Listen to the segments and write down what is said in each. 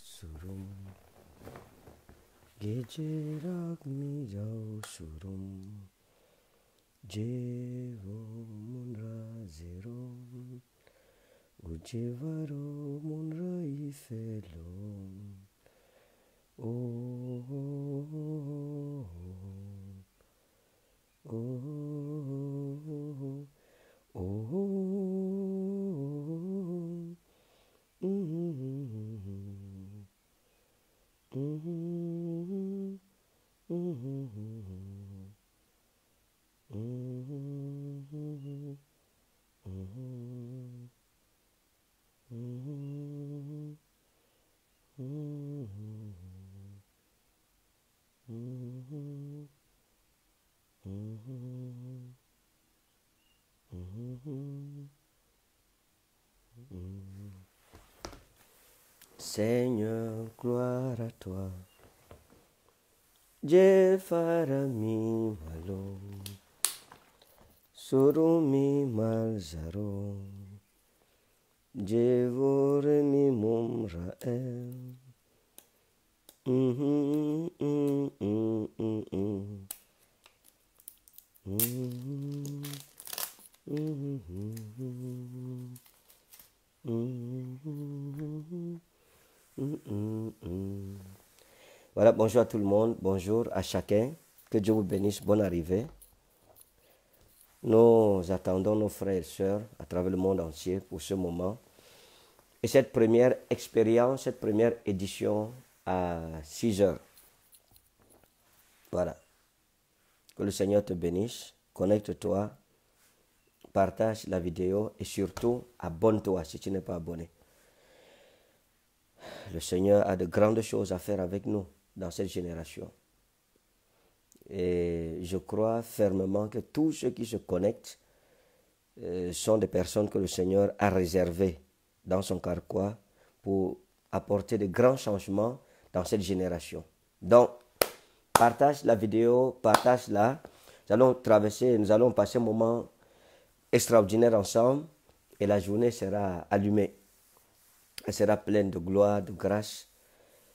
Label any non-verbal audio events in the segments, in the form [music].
Surum Gece ragmi surum Jevo munra zerom Ujevaro munra ifelom Oh, oh, oh, oh, oh, oh, oh. Seigneur, gloire à toi. je malo, mi malzaro, sur mi Mm-hmm, mm-hmm, voilà, bonjour à tout le monde, bonjour à chacun, que Dieu vous bénisse, bonne arrivée. Nous attendons nos frères et sœurs à travers le monde entier pour ce moment. Et cette première expérience, cette première édition à 6 heures. Voilà. Que le Seigneur te bénisse. Connecte-toi partage la vidéo et surtout abonne-toi si tu n'es pas abonné. Le Seigneur a de grandes choses à faire avec nous dans cette génération. Et je crois fermement que tous ceux qui se connectent euh, sont des personnes que le Seigneur a réservées dans son carquois pour apporter de grands changements dans cette génération. Donc, partage la vidéo, partage-la. Nous allons traverser, nous allons passer un moment extraordinaire ensemble et la journée sera allumée. Elle sera pleine de gloire, de grâce.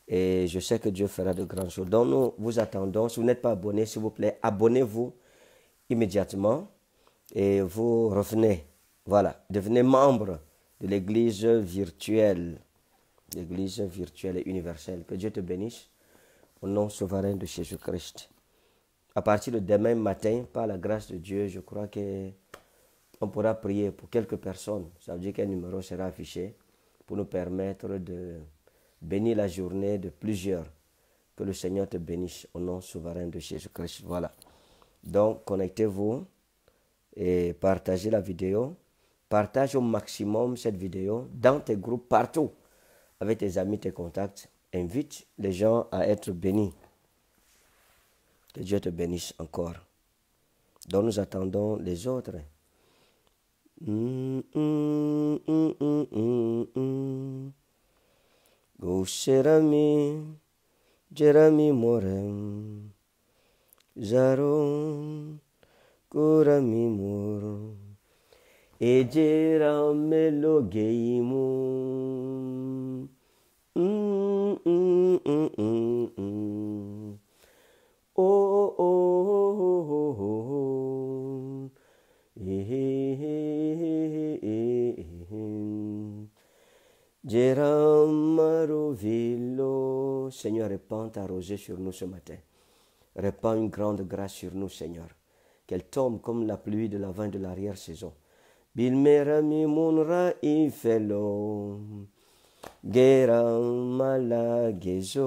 Et je sais que Dieu fera de grandes choses. Donc nous vous attendons. Si vous n'êtes pas abonné, s'il vous plaît, abonnez-vous immédiatement et vous revenez. Voilà, devenez membre de l'Église virtuelle. L'Église virtuelle et universelle. Que Dieu te bénisse au nom souverain de Jésus-Christ. À partir de demain matin, par la grâce de Dieu, je crois que on pourra prier pour quelques personnes. Ça veut dire qu'un numéro sera affiché pour nous permettre de bénir la journée de plusieurs. Que le Seigneur te bénisse au nom souverain de Jésus-Christ. Voilà. Donc, connectez-vous et partagez la vidéo. Partage au maximum cette vidéo dans tes groupes partout, avec tes amis, tes contacts. Invite les gens à être bénis. Que Dieu te bénisse encore. Donc, nous attendons les autres. Mm, mm, mm, Gosherami, Jerami Morem, Jaron, Kurami Moro, Ejerame Oh, Oh, oh, oh, oh, oh. Seigneur, répands ta rosée sur nous ce matin. Répands une grande grâce sur nous, Seigneur. Qu'elle tombe comme la pluie de l'avant de l'arrière-saison. Bilmerami munra ifelo. Geram malagezo.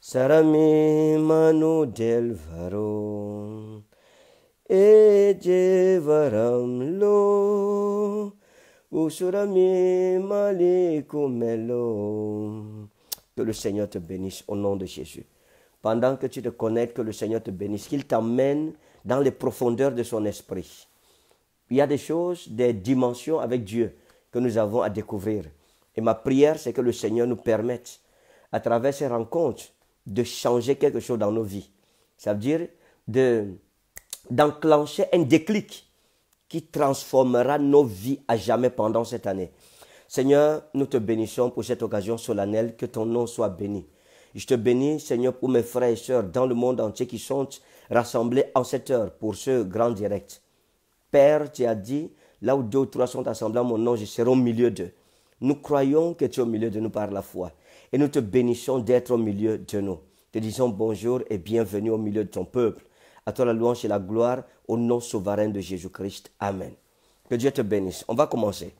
Sarami manu delvaro. E jevaram lo. Que le Seigneur te bénisse au nom de Jésus. Pendant que tu te connais, que le Seigneur te bénisse, qu'il t'emmène dans les profondeurs de son esprit. Il y a des choses, des dimensions avec Dieu que nous avons à découvrir. Et ma prière, c'est que le Seigneur nous permette, à travers ces rencontres, de changer quelque chose dans nos vies. Ça veut dire d'enclencher un déclic qui transformera nos vies à jamais pendant cette année. Seigneur, nous te bénissons pour cette occasion solennelle, que ton nom soit béni. Je te bénis, Seigneur, pour mes frères et sœurs dans le monde entier qui sont rassemblés en cette heure pour ce grand direct. Père, tu as dit, là où deux ou trois sont assemblés en mon nom, je serai au milieu d'eux. Nous croyons que tu es au milieu de nous par la foi. Et nous te bénissons d'être au milieu de nous. Te disons bonjour et bienvenue au milieu de ton peuple. À toi la louange et la gloire au nom souverain de Jésus-Christ. Amen. Que Dieu te bénisse. On va commencer.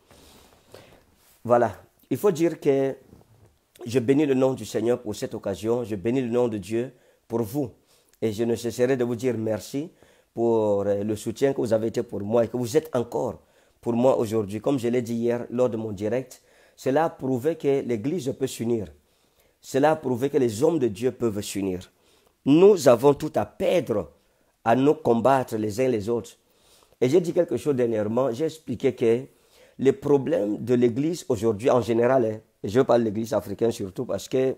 Voilà. Il faut dire que je bénis le nom du Seigneur pour cette occasion. Je bénis le nom de Dieu pour vous. Et je ne cesserai de vous dire merci pour euh, le soutien que vous avez été pour moi et que vous êtes encore pour moi aujourd'hui. Comme je l'ai dit hier lors de mon direct, cela a prouvé que l'Église peut s'unir. Cela a prouvé que les hommes de Dieu peuvent s'unir. Nous avons tout à perdre à nous combattre les uns les autres. Et j'ai dit quelque chose dernièrement, j'ai expliqué que les problèmes de l'Église aujourd'hui en général, hein, et je parle de l'Église africaine surtout parce que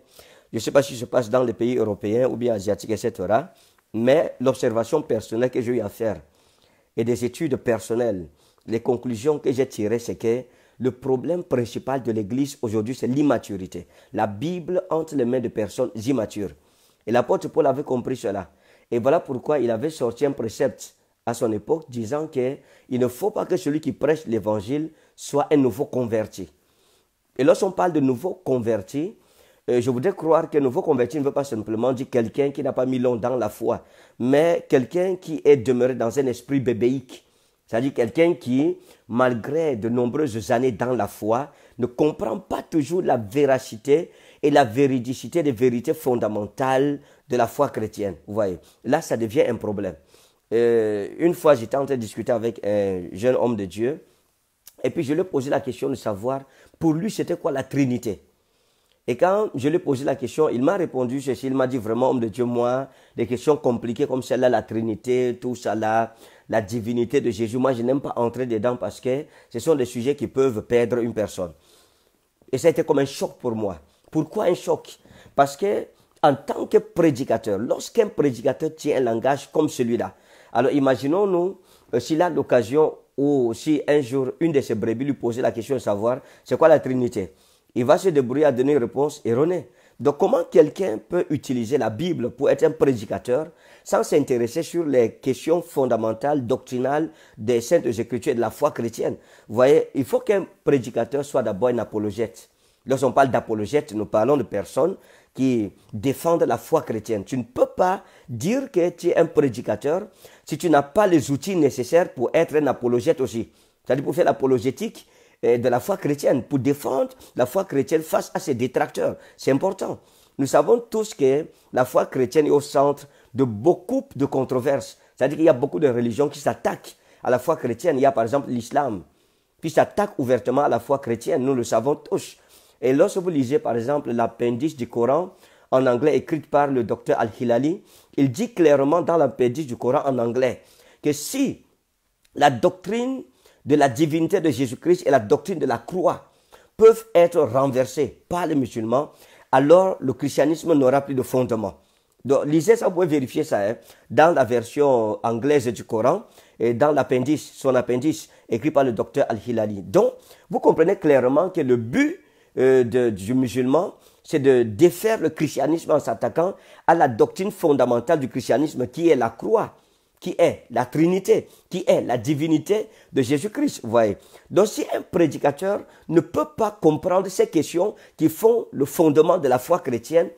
je ne sais pas si se passe dans les pays européens ou bien asiatiques, etc., mais l'observation personnelle que j'ai eu à faire et des études personnelles, les conclusions que j'ai tirées, c'est que le problème principal de l'Église aujourd'hui, c'est l'immaturité. La Bible entre les mains de personnes immatures. Et l'apôtre Paul avait compris cela. Et voilà pourquoi il avait sorti un précepte à son époque disant il ne faut pas que celui qui prêche l'évangile soit un nouveau converti. Et lorsqu'on parle de nouveau converti, euh, je voudrais croire que nouveau converti ne veut pas simplement dire quelqu'un qui n'a pas mis long dans la foi, mais quelqu'un qui est demeuré dans un esprit bébéique. C'est-à-dire quelqu'un qui, malgré de nombreuses années dans la foi, ne comprend pas toujours la véracité et la véridicité des vérités fondamentales de la foi chrétienne. Vous voyez, là, ça devient un problème. Euh, une fois, j'étais en train de discuter avec un jeune homme de Dieu, et puis je lui ai posé la question de savoir, pour lui, c'était quoi la Trinité et quand je lui ai posé la question, il m'a répondu ceci, il m'a dit vraiment, homme de Dieu, moi, des questions compliquées comme celle-là, la Trinité, tout ça la divinité de Jésus, moi je n'aime pas entrer dedans parce que ce sont des sujets qui peuvent perdre une personne. Et ça a été comme un choc pour moi. Pourquoi un choc Parce que en tant que prédicateur, lorsqu'un prédicateur tient un langage comme celui-là, alors imaginons-nous euh, s'il a l'occasion ou si un jour une de ses brebis lui posait la question de savoir c'est quoi la Trinité, il va se débrouiller à donner une réponse erronée. Donc comment quelqu'un peut utiliser la Bible pour être un prédicateur sans s'intéresser sur les questions fondamentales, doctrinales des saintes écritures et de la foi chrétienne. Vous voyez, il faut qu'un prédicateur soit d'abord un apologète. Lorsqu'on parle d'apologète, nous parlons de personnes qui défendent la foi chrétienne. Tu ne peux pas dire que tu es un prédicateur si tu n'as pas les outils nécessaires pour être un apologète aussi. C'est-à-dire pour faire l'apologétique, euh, de la foi chrétienne, pour défendre la foi chrétienne face à ses détracteurs. C'est important. Nous savons tous que la foi chrétienne est au centre de beaucoup de controverses. C'est-à-dire qu'il y a beaucoup de religions qui s'attaquent à la foi chrétienne. Il y a par exemple l'islam qui s'attaque ouvertement à la foi chrétienne. Nous le savons tous. Et lorsque vous lisez par exemple l'appendice du Coran en anglais écrit par le docteur Al-Hilali, il dit clairement dans l'appendice du Coran en anglais que si la doctrine de la divinité de Jésus-Christ et la doctrine de la croix peuvent être renversées par les musulmans, alors le christianisme n'aura plus de fondement. Donc, lisez ça, vous pouvez vérifier ça. Hein. Dans la version anglaise du Coran, et dans l'appendice, son appendice, écrit par le docteur Al-Hilali. Donc, vous comprenez clairement que le but euh, du musulman, c'est de défaire le christianisme en s'attaquant à la doctrine fondamentale du christianisme qui est la croix, qui est la Trinité, qui est la divinité de Jésus-Christ. Vous voyez. Donc si un prédicateur ne peut pas comprendre ces questions qui font le fondement de la foi chrétienne,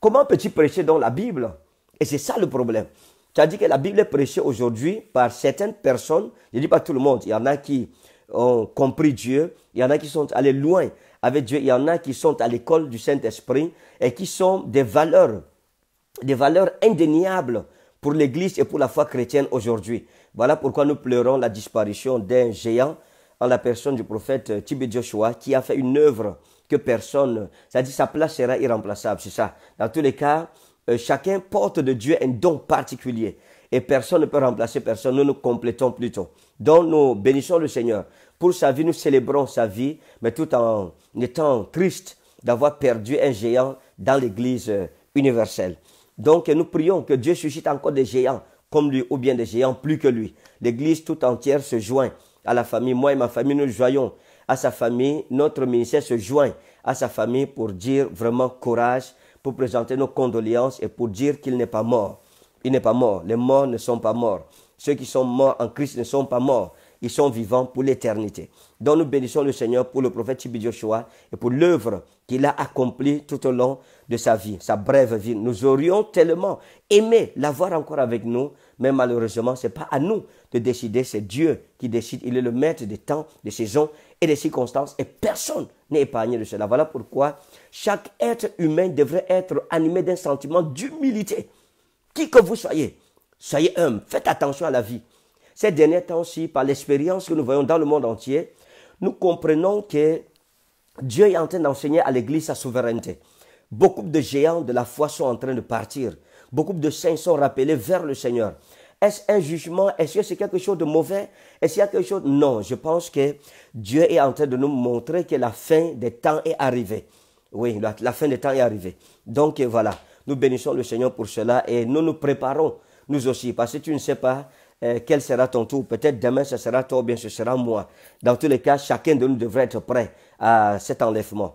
Comment peux-tu prêcher dans la Bible Et c'est ça le problème. Tu as dit que la Bible est prêchée aujourd'hui par certaines personnes, je ne dis pas tout le monde, il y en a qui ont compris Dieu, il y en a qui sont allés loin avec Dieu, il y en a qui sont à l'école du Saint-Esprit et qui sont des valeurs, des valeurs indéniables pour l'Église et pour la foi chrétienne aujourd'hui. Voilà pourquoi nous pleurons la disparition d'un géant en la personne du prophète euh, Tibé Joshua qui a fait une œuvre que personne. C'est-à-dire sa place sera irremplaçable, c'est ça. Dans tous les cas, euh, chacun porte de Dieu un don particulier. Et personne ne peut remplacer personne. Nous nous complétons plutôt. Donc nous bénissons le Seigneur. Pour sa vie, nous célébrons sa vie, mais tout en étant triste d'avoir perdu un géant dans l'Église euh, universelle. Donc nous prions que Dieu suscite encore des géants comme lui ou bien des géants plus que lui. L'Église toute entière se joint à la famille. Moi et ma famille, nous joyons à sa famille. Notre ministère se joint à sa famille pour dire vraiment courage, pour présenter nos condoléances et pour dire qu'il n'est pas mort. Il n'est pas mort. Les morts ne sont pas morts. Ceux qui sont morts en Christ ne sont pas morts. Ils sont vivants pour l'éternité. Donc nous bénissons le Seigneur pour le prophète Tibi Joshua et pour l'œuvre qu'il a accomplie tout au long de sa vie, sa brève vie. Nous aurions tellement aimé l'avoir encore avec nous, mais malheureusement, ce n'est pas à nous de décider, c'est Dieu qui décide. Il est le maître des temps, des saisons et des circonstances et personne n'est épargné de cela. Voilà pourquoi chaque être humain devrait être animé d'un sentiment d'humilité. Qui que vous soyez, soyez humble, faites attention à la vie. Ces derniers temps-ci, par l'expérience que nous voyons dans le monde entier, nous comprenons que Dieu est en train d'enseigner à l'Église sa souveraineté. Beaucoup de géants de la foi sont en train de partir. Beaucoup de saints sont rappelés vers le Seigneur. Est-ce un jugement? Est-ce que c'est quelque chose de mauvais? Est-ce qu'il y a quelque chose? Non, je pense que Dieu est en train de nous montrer que la fin des temps est arrivée. Oui, la, fin des temps est arrivée. Donc euh, voilà, nous bénissons le Seigneur pour cela et nous nous préparons, nous aussi, parce que tu ne sais pas euh, quel sera ton tour. Peut-être demain ce sera toi ou bien ce sera moi. Dans tous les cas, chacun de nous devrait être prêt à cet enlèvement.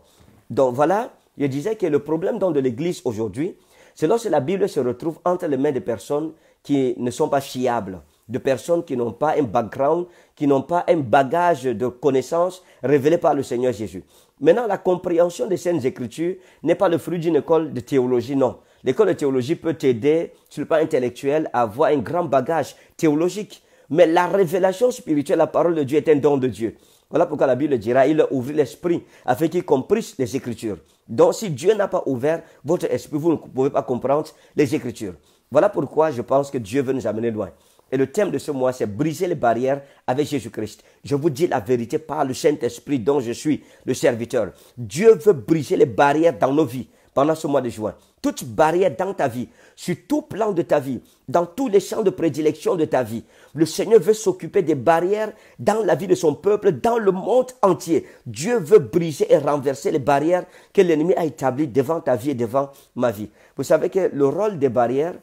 Donc voilà, je disais que le problème dans de l'Église aujourd'hui, c'est lorsque la Bible se retrouve entre les mains de personnes qui ne sont pas chiables, de personnes qui n'ont pas un background, qui n'ont pas un bagage de connaissances révélées par le Seigneur Jésus. Maintenant, la compréhension des Saintes Écritures n'est pas le fruit d'une école de théologie, non. L'école de théologie peut t'aider sur le plan intellectuel à avoir un grand bagage théologique. Mais la révélation spirituelle, la parole de Dieu est un don de Dieu. Voilà pourquoi la Bible dira, il a ouvert l'esprit afin qu'il comprise les Écritures. Donc si Dieu n'a pas ouvert votre esprit, vous ne pouvez pas comprendre les Écritures. Voilà pourquoi je pense que Dieu veut nous amener loin. Et le thème de ce mois, c'est briser les barrières avec Jésus-Christ. Je vous dis la vérité par le Saint-Esprit dont je suis le serviteur. Dieu veut briser les barrières dans nos vies pendant ce mois de juin. Toute barrière dans ta vie, sur tout plan de ta vie, dans tous les champs de prédilection de ta vie, le Seigneur veut s'occuper des barrières dans la vie de son peuple, dans le monde entier. Dieu veut briser et renverser les barrières que l'ennemi a établies devant ta vie et devant ma vie. Vous savez que le rôle des barrières,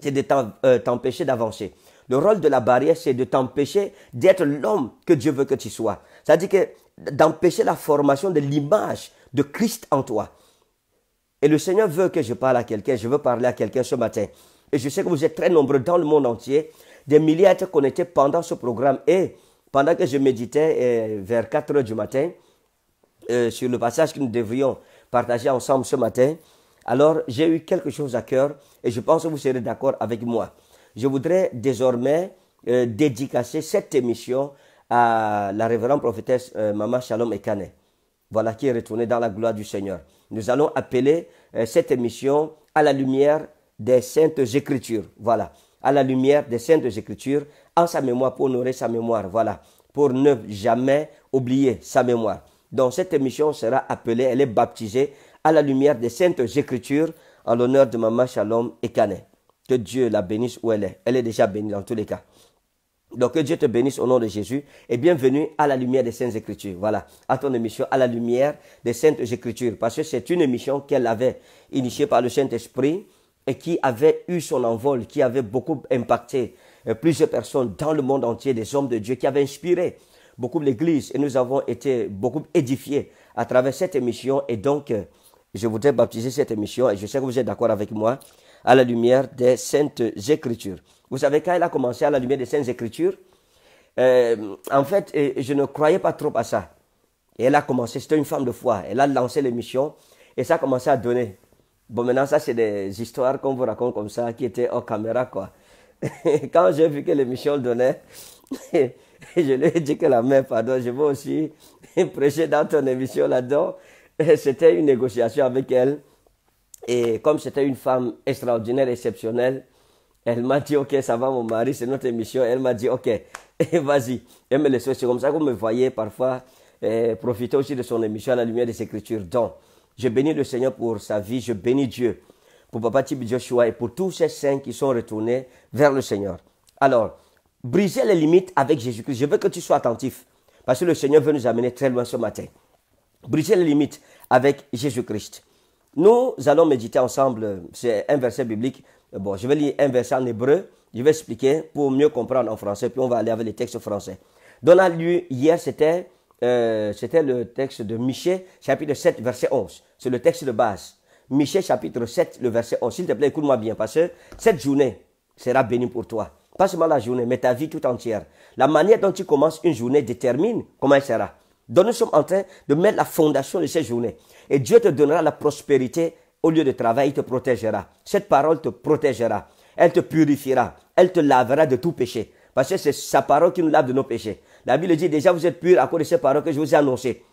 c'est de euh, t'empêcher d'avancer. Le rôle de la barrière, c'est de t'empêcher d'être l'homme que Dieu veut que tu sois. C'est-à-dire que d'empêcher la formation de l'image de Christ en toi. Et le Seigneur veut que je parle à quelqu'un, je veux parler à quelqu'un ce matin. Et je sais que vous êtes très nombreux dans le monde entier, des milliers à être connectés pendant ce programme. Et pendant que je méditais euh, vers 4 heures du matin euh, sur le passage que nous devrions partager ensemble ce matin, alors j'ai eu quelque chose à cœur et je pense que vous serez d'accord avec moi. Je voudrais désormais euh, dédicacer cette émission à la révérende prophétesse Mama Maman Shalom Ekane. Voilà qui est retournée dans la gloire du Seigneur. Nous allons appeler euh, cette émission à la lumière des saintes écritures. Voilà, à la lumière des saintes écritures, en sa mémoire, pour honorer sa mémoire. Voilà, pour ne jamais oublier sa mémoire. Donc cette émission sera appelée, elle est baptisée à la lumière des saintes écritures en l'honneur de Maman Shalom et Canet, Que Dieu la bénisse où elle est. Elle est déjà bénie dans tous les cas. Donc que Dieu te bénisse au nom de Jésus et bienvenue à la lumière des Saintes Écritures. Voilà, à ton émission à la lumière des Saintes Écritures parce que c'est une émission qu'elle avait initiée par le Saint-Esprit et qui avait eu son envol, qui avait beaucoup impacté euh, plusieurs personnes dans le monde entier, des hommes de Dieu qui avaient inspiré beaucoup l'Église et nous avons été beaucoup édifiés à travers cette émission et donc euh, je voudrais baptiser cette émission et je sais que vous êtes d'accord avec moi à la lumière des saintes écritures. Vous savez, quand elle a commencé à la lumière des saintes écritures, euh, en fait, euh, je ne croyais pas trop à ça. Et elle a commencé, c'était une femme de foi. Elle a lancé l'émission et ça a commencé à donner. Bon, maintenant, ça, c'est des histoires qu'on vous raconte comme ça, qui étaient en caméra, quoi. [laughs] Quand j'ai vu que l'émission donnait, [laughs] je lui ai dit que la mère, pardon, je vais aussi [laughs] prêcher dans ton émission là-dedans. C'était une négociation avec elle. Et comme c'était une femme extraordinaire, exceptionnelle, elle m'a dit, ok, ça va mon mari, c'est notre émission. Elle m'a dit, ok, [laughs] eh, vas-y. Elle me laissait, c'est comme ça qu'on me voyait parfois eh, profiter aussi de son émission à la lumière des Écritures. Donc, je bénis le Seigneur pour sa vie, je bénis Dieu pour Papa Tib Joshua et pour tous ces saints qui sont retournés vers le Seigneur. Alors, brisez les limites avec Jésus-Christ. Je veux que tu sois attentif parce que le Seigneur veut nous amener très loin ce matin. Briser les limites avec Jésus-Christ. Nous allons méditer ensemble, c'est un verset biblique. Bon, je vais lire un verset en hébreu, je vais expliquer pour mieux comprendre en français, puis on va aller avec les textes français. Donald, hier, euh, c'était le texte de Michée, chapitre 7, verset 11. C'est le texte de base. Michée, chapitre 7, le verset 11. S'il te plaît, écoute-moi bien, parce que cette journée sera bénie pour toi. Pas seulement la journée, mais ta vie toute entière. La manière dont tu commences une journée détermine comment elle sera. Donc nous sommes en train de mettre la fondation de ces journées. Et Dieu te donnera la prospérité au lieu de travail, il te protégera. Cette parole te protégera. Elle te purifiera. Elle te lavera de tout péché. Parce que c'est sa parole qui nous lave de nos péchés. La Bible dit déjà, vous êtes pur à cause de ces paroles que je vous ai annoncées.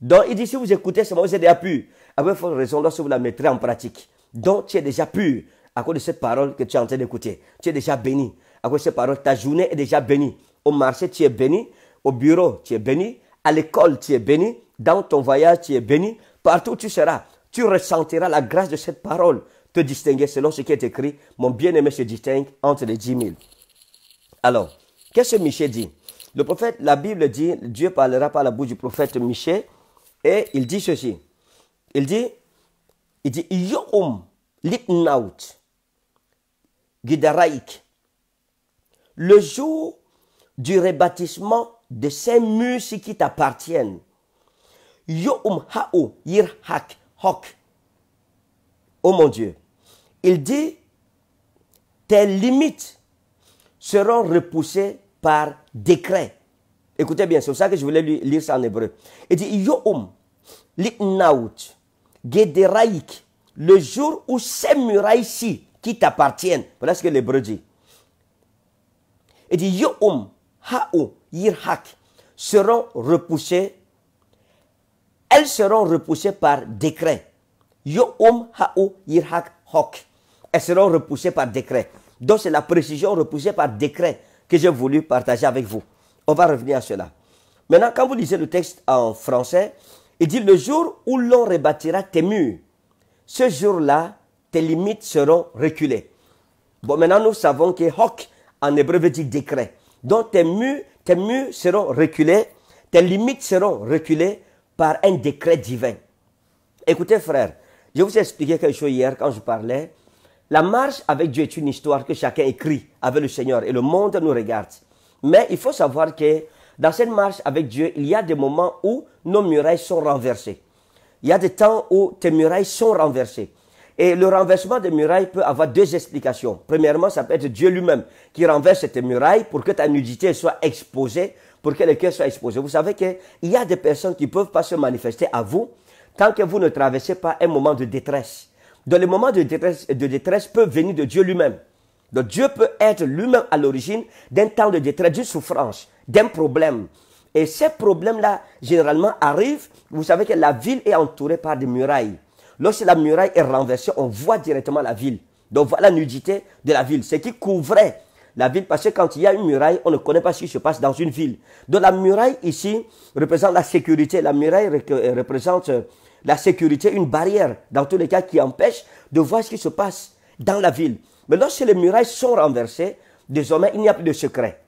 Donc, il dit, si vous écoutez ce mot, vous êtes déjà purs. Avec votre raison, lorsque vous la mettrez en pratique. Donc, tu es déjà pur à cause de cette parole que tu es en train d'écouter. Tu es déjà béni. À cause de cette parole, ta journée est déjà bénie. Au marché, tu es béni. Au bureau, tu es béni. À l'école, tu es béni. Dans ton voyage, tu es béni. Partout tu seras, tu ressentiras la grâce de cette parole. Te distinguer selon ce qui est écrit. Mon bien-aimé se distingue entre les dix mille. Alors, qu'est-ce que Miché dit Le prophète, la Bible dit, Dieu parlera par la bouche du prophète Michel, Et il dit ceci. Il dit, il dit, Yom Le jour du rebâtissement de ces murs qui t'appartiennent. Yo'um ha'o yir hak hok. Oh mon Dieu. Il dit, tes limites seront repoussées par décret. Écoutez bien, c'est pour ça que je voulais lire ça en hébreu. Il dit, Yo'um likna'ut gederaik. Le jour où ces murailles-ci qui t'appartiennent, voilà ce que l'hébreu dit. Il dit, Yo'um ha'o yirhak seront repoussées, elles seront repoussées par décret. Yo'um ha'ou yirhak hok. Elles seront repoussées par décret. Donc c'est la précision repoussée par décret que j'ai voulu partager avec vous. On va revenir à cela. Maintenant, quand vous lisez le texte en français, il dit le jour où l'on rebâtira tes murs, ce jour-là, tes limites seront reculées. Bon, maintenant nous savons que hok en hébreu veut dire décret. Donc tes murs tes murs seront reculés, tes limites seront reculées par un décret divin. Écoutez, frère, je vous ai expliqué quelque chose hier quand je parlais. La marche avec Dieu est une histoire que chacun écrit avec le Seigneur et le monde nous regarde. Mais il faut savoir que dans cette marche avec Dieu, il y a des moments où nos murailles sont renversées. Il y a des temps où tes murailles sont renversées. Et le renversement des murailles peut avoir deux explications. Premièrement, ça peut être Dieu lui-même qui renverse cette murailles pour que ta nudité soit exposée, pour que le cœur soit exposé. Vous savez qu'il y a des personnes qui ne peuvent pas se manifester à vous tant que vous ne traversez pas un moment de détresse. Donc le moment de détresse, de détresse peut venir de Dieu lui-même. Donc Dieu peut être lui-même à l'origine d'un temps de détresse, d'une souffrance, d'un problème. Et ces problèmes-là, généralement, arrivent. Vous savez que la ville est entourée par des murailles. Lorsque la muraille est renversée, on voit directement la ville. Donc voilà la nudité de la ville. Ce qui couvrait la ville, parce que quand il y a une muraille, on ne connaît pas ce qui se passe dans une ville. Donc la muraille ici représente la sécurité. La muraille euh, représente euh, la sécurité, une barrière, dans tous les cas, qui empêche de voir ce qui se passe dans la ville. Mais lorsque les murailles sont renversées, désormais, il n'y a plus de secret.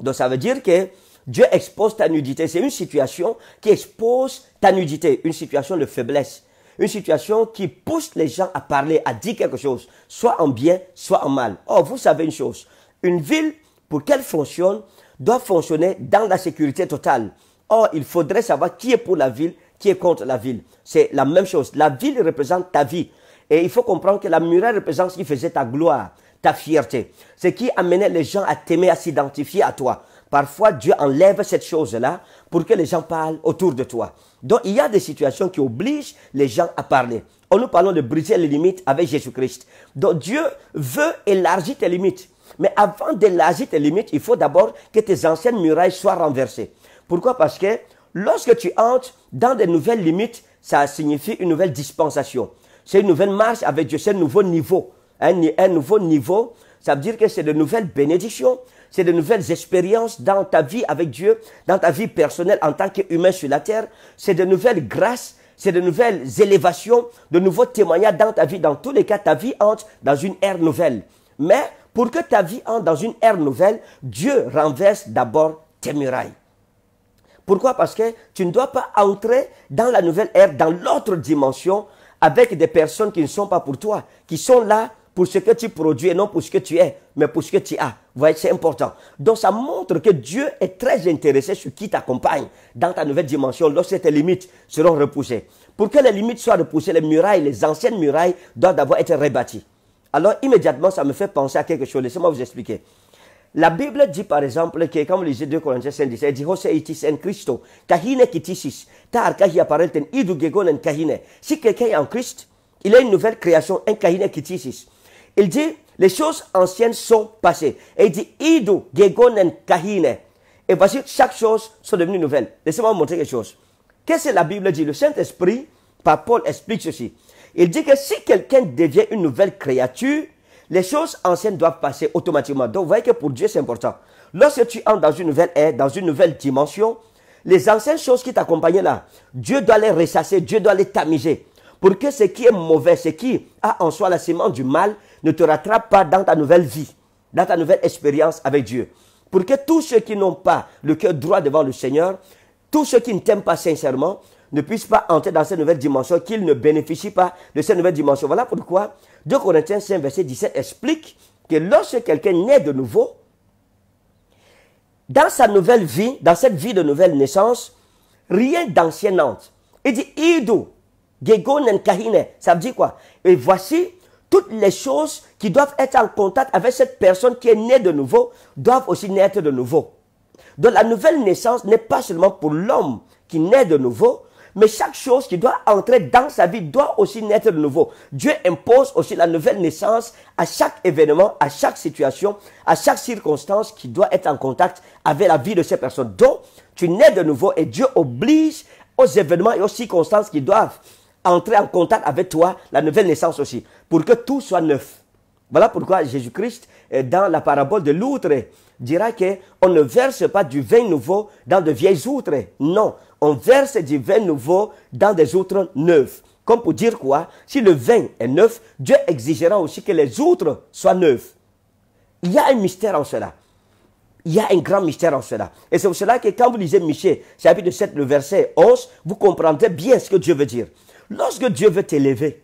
Donc ça veut dire que Dieu expose ta nudité. C'est une situation qui expose ta nudité, une situation de faiblesse. Une situation qui pousse les gens à parler, à dire quelque chose, soit en bien, soit en mal. Or, vous savez une chose, une ville, pour qu'elle fonctionne, doit fonctionner dans la sécurité totale. Or, il faudrait savoir qui est pour la ville, qui est contre la ville. C'est la même chose. La ville représente ta vie. Et il faut comprendre que la muraille représente ce qui faisait ta gloire, ta fierté. Ce qui amenait les gens à t'aimer, à s'identifier à toi. Parfois, Dieu enlève cette chose-là pour que les gens parlent autour de toi. Donc il y a des situations qui obligent les gens à parler. On nous parlons de briser les limites avec Jésus-Christ. Donc Dieu veut élargir tes limites. Mais avant d'élargir tes limites, il faut d'abord que tes anciennes murailles soient renversées. Pourquoi Parce que lorsque tu entres dans des nouvelles limites, ça signifie une nouvelle dispensation. C'est une nouvelle marche avec Dieu, c'est un nouveau niveau. un nouveau niveau, ça veut dire que c'est de nouvelles bénédictions, c'est de nouvelles expériences dans ta vie avec Dieu, dans ta vie personnelle en tant qu'humain sur la terre, c'est de nouvelles grâces, c'est de nouvelles élévations, de nouveaux témoignages dans ta vie. Dans tous les cas, ta vie entre dans une ère nouvelle. Mais pour que ta vie entre dans une ère nouvelle, Dieu renverse d'abord tes murailles. Pourquoi Parce que tu ne dois pas entrer dans la nouvelle ère, dans l'autre dimension, avec des personnes qui ne sont pas pour toi, qui sont là pour ce que tu produis et non pour ce que tu es, mais pour ce que tu as. Vous voyez, c'est important. Donc ça montre que Dieu est très intéressé sur qui t'accompagne dans ta nouvelle dimension lorsque tes limites seront repoussées. Pour que les limites soient repoussées, les murailles, les anciennes murailles doivent d'abord être rebâties. Alors immédiatement, ça me fait penser à quelque chose. Laissez-moi vous expliquer. La Bible dit par exemple que, comme vous lisez 2 Corinthiens 5, elle dit en Christo, kahine kitisis, ta en kahine. Si quelqu'un est en Christ, il est une nouvelle création, un kahine kitisis. Il dit, les choses anciennes sont passées. Et il dit, Idu, Gegonen, Kahine. Et voici, chaque chose sont devenue nouvelles. Laissez-moi vous montrer quelque chose. Qu'est-ce que la Bible dit Le Saint-Esprit, par Paul, explique ceci. Il dit que si quelqu'un devient une nouvelle créature, les choses anciennes doivent passer automatiquement. Donc, vous voyez que pour Dieu, c'est important. Lorsque tu entres dans une nouvelle ère, dans une nouvelle dimension, les anciennes choses qui t'accompagnaient là, Dieu doit les ressasser, Dieu doit les tamiser. Pour que ce qui est mauvais, ce qui a en soi la semence du mal, ne te rattrape pas dans ta nouvelle vie, dans ta nouvelle expérience avec Dieu. Pour que tous ceux qui n'ont pas le cœur droit devant le Seigneur, tous ceux qui ne t'aiment pas sincèrement, ne puissent pas entrer dans cette nouvelle dimension, qu'ils ne bénéficient pas de ces nouvelles dimension. Voilà pourquoi 2 Corinthiens 5, verset 17 explique que lorsque quelqu'un naît de nouveau, dans sa nouvelle vie, dans cette vie de nouvelle naissance, rien d'ancien n'entre. Il dit, Ido, Gegonen Kahine, ça veut dire quoi Et voici, toutes les choses qui doivent être en contact avec cette personne qui est née de nouveau doivent aussi naître de nouveau. Donc la nouvelle naissance n'est pas seulement pour l'homme qui naît de nouveau, mais chaque chose qui doit entrer dans sa vie doit aussi naître de nouveau. Dieu impose aussi la nouvelle naissance à chaque événement, à chaque situation, à chaque circonstance qui doit être en contact avec la vie de ces personnes. Donc, tu nais de nouveau et Dieu oblige aux événements et aux circonstances qui doivent entrer en contact avec toi, la nouvelle naissance aussi, pour que tout soit neuf. Voilà pourquoi Jésus-Christ, euh, dans la parabole de l'outre, dira que on ne verse pas du vin nouveau dans de vieilles outres. Non, on verse du vin nouveau dans des outres neuves. Comme pour dire quoi Si le vin est neuf, Dieu exigera aussi que les outres soient neufs. Il y a un mystère en cela. Il y a un grand mystère en cela. Et c'est pour cela que quand vous lisez Michée, chapitre 7, le verset 11, vous comprendrez bien ce que Dieu veut dire. Lorsque Dieu veut t'élever,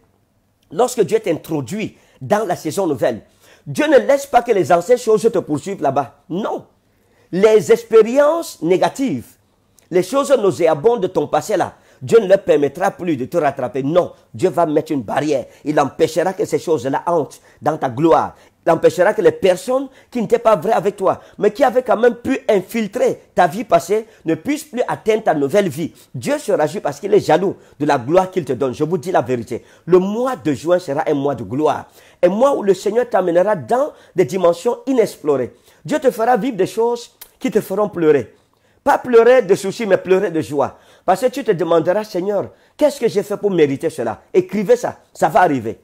lorsque Dieu t'introduit dans la saison nouvelle, Dieu ne laisse pas que les anciennes choses te poursuivent là-bas. Non. Les expériences négatives, les choses nauséabondes de ton passé là, Dieu ne leur permettra plus de te rattraper. Non, Dieu va mettre une barrière. Il empêchera que ces choses-là entrent dans ta gloire empêchera que les personnes qui n'étaient pas vraies avec toi, mais qui avaient quand même pu infiltrer ta vie passée, ne puissent plus atteindre ta nouvelle vie. Dieu se réjouit parce qu'il est jaloux de la gloire qu'il te donne. Je vous dis la vérité. Le mois de juin sera un mois de gloire. Un mois où le Seigneur t'amènera dans des dimensions inexplorées. Dieu te fera vivre des choses qui te feront pleurer. Pas pleurer de soucis, mais pleurer de joie. Parce que tu te demanderas, Seigneur, qu'est-ce que j'ai fait pour mériter cela Écrivez ça, ça va arriver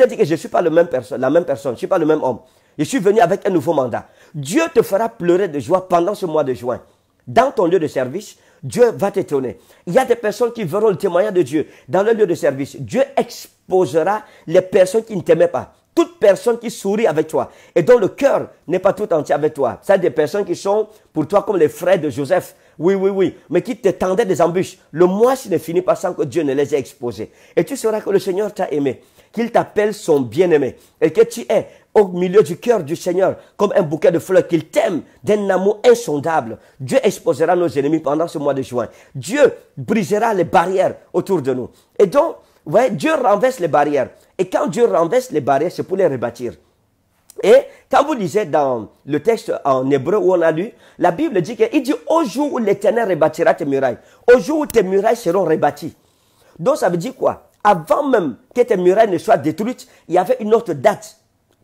ai dit que je ne suis pas le même personne, la même personne, je ne suis pas le même homme. Je suis venu avec un nouveau mandat. Dieu te fera pleurer de joie pendant ce mois de juin. Dans ton lieu de service, Dieu va t'étonner. Il y a des personnes qui verront le témoignage de Dieu dans leur lieu de service. Dieu exposera les personnes qui ne t'aimaient pas. Toute personne qui sourit avec toi et dont le cœur n'est pas tout entier avec toi. C'est des personnes qui sont pour toi comme les frères de Joseph. Oui, oui, oui. Mais qui te tendaient des embûches. Le mois, ce ne finit pas sans que Dieu ne les ait exposés. Et tu sauras que le Seigneur t'a aimé qu'il t'appelle son bien-aimé et que tu es au milieu du cœur du Seigneur comme un bouquet de fleurs qu'il t'aime d'un amour insondable. Dieu exposera nos ennemis pendant ce mois de juin. Dieu brisera les barrières autour de nous. Et donc, voyez, Dieu renverse les barrières. Et quand Dieu renverse les barrières, c'est pour les rebâtir. Et quand vous lisez dans le texte en hébreu où on a lu, la Bible dit qu'il dit au jour où l'Éternel rebâtira tes murailles, au jour où tes murailles seront rebâties. Donc ça veut dire quoi avant même que tes murailles ne soient détruites, il y avait une autre date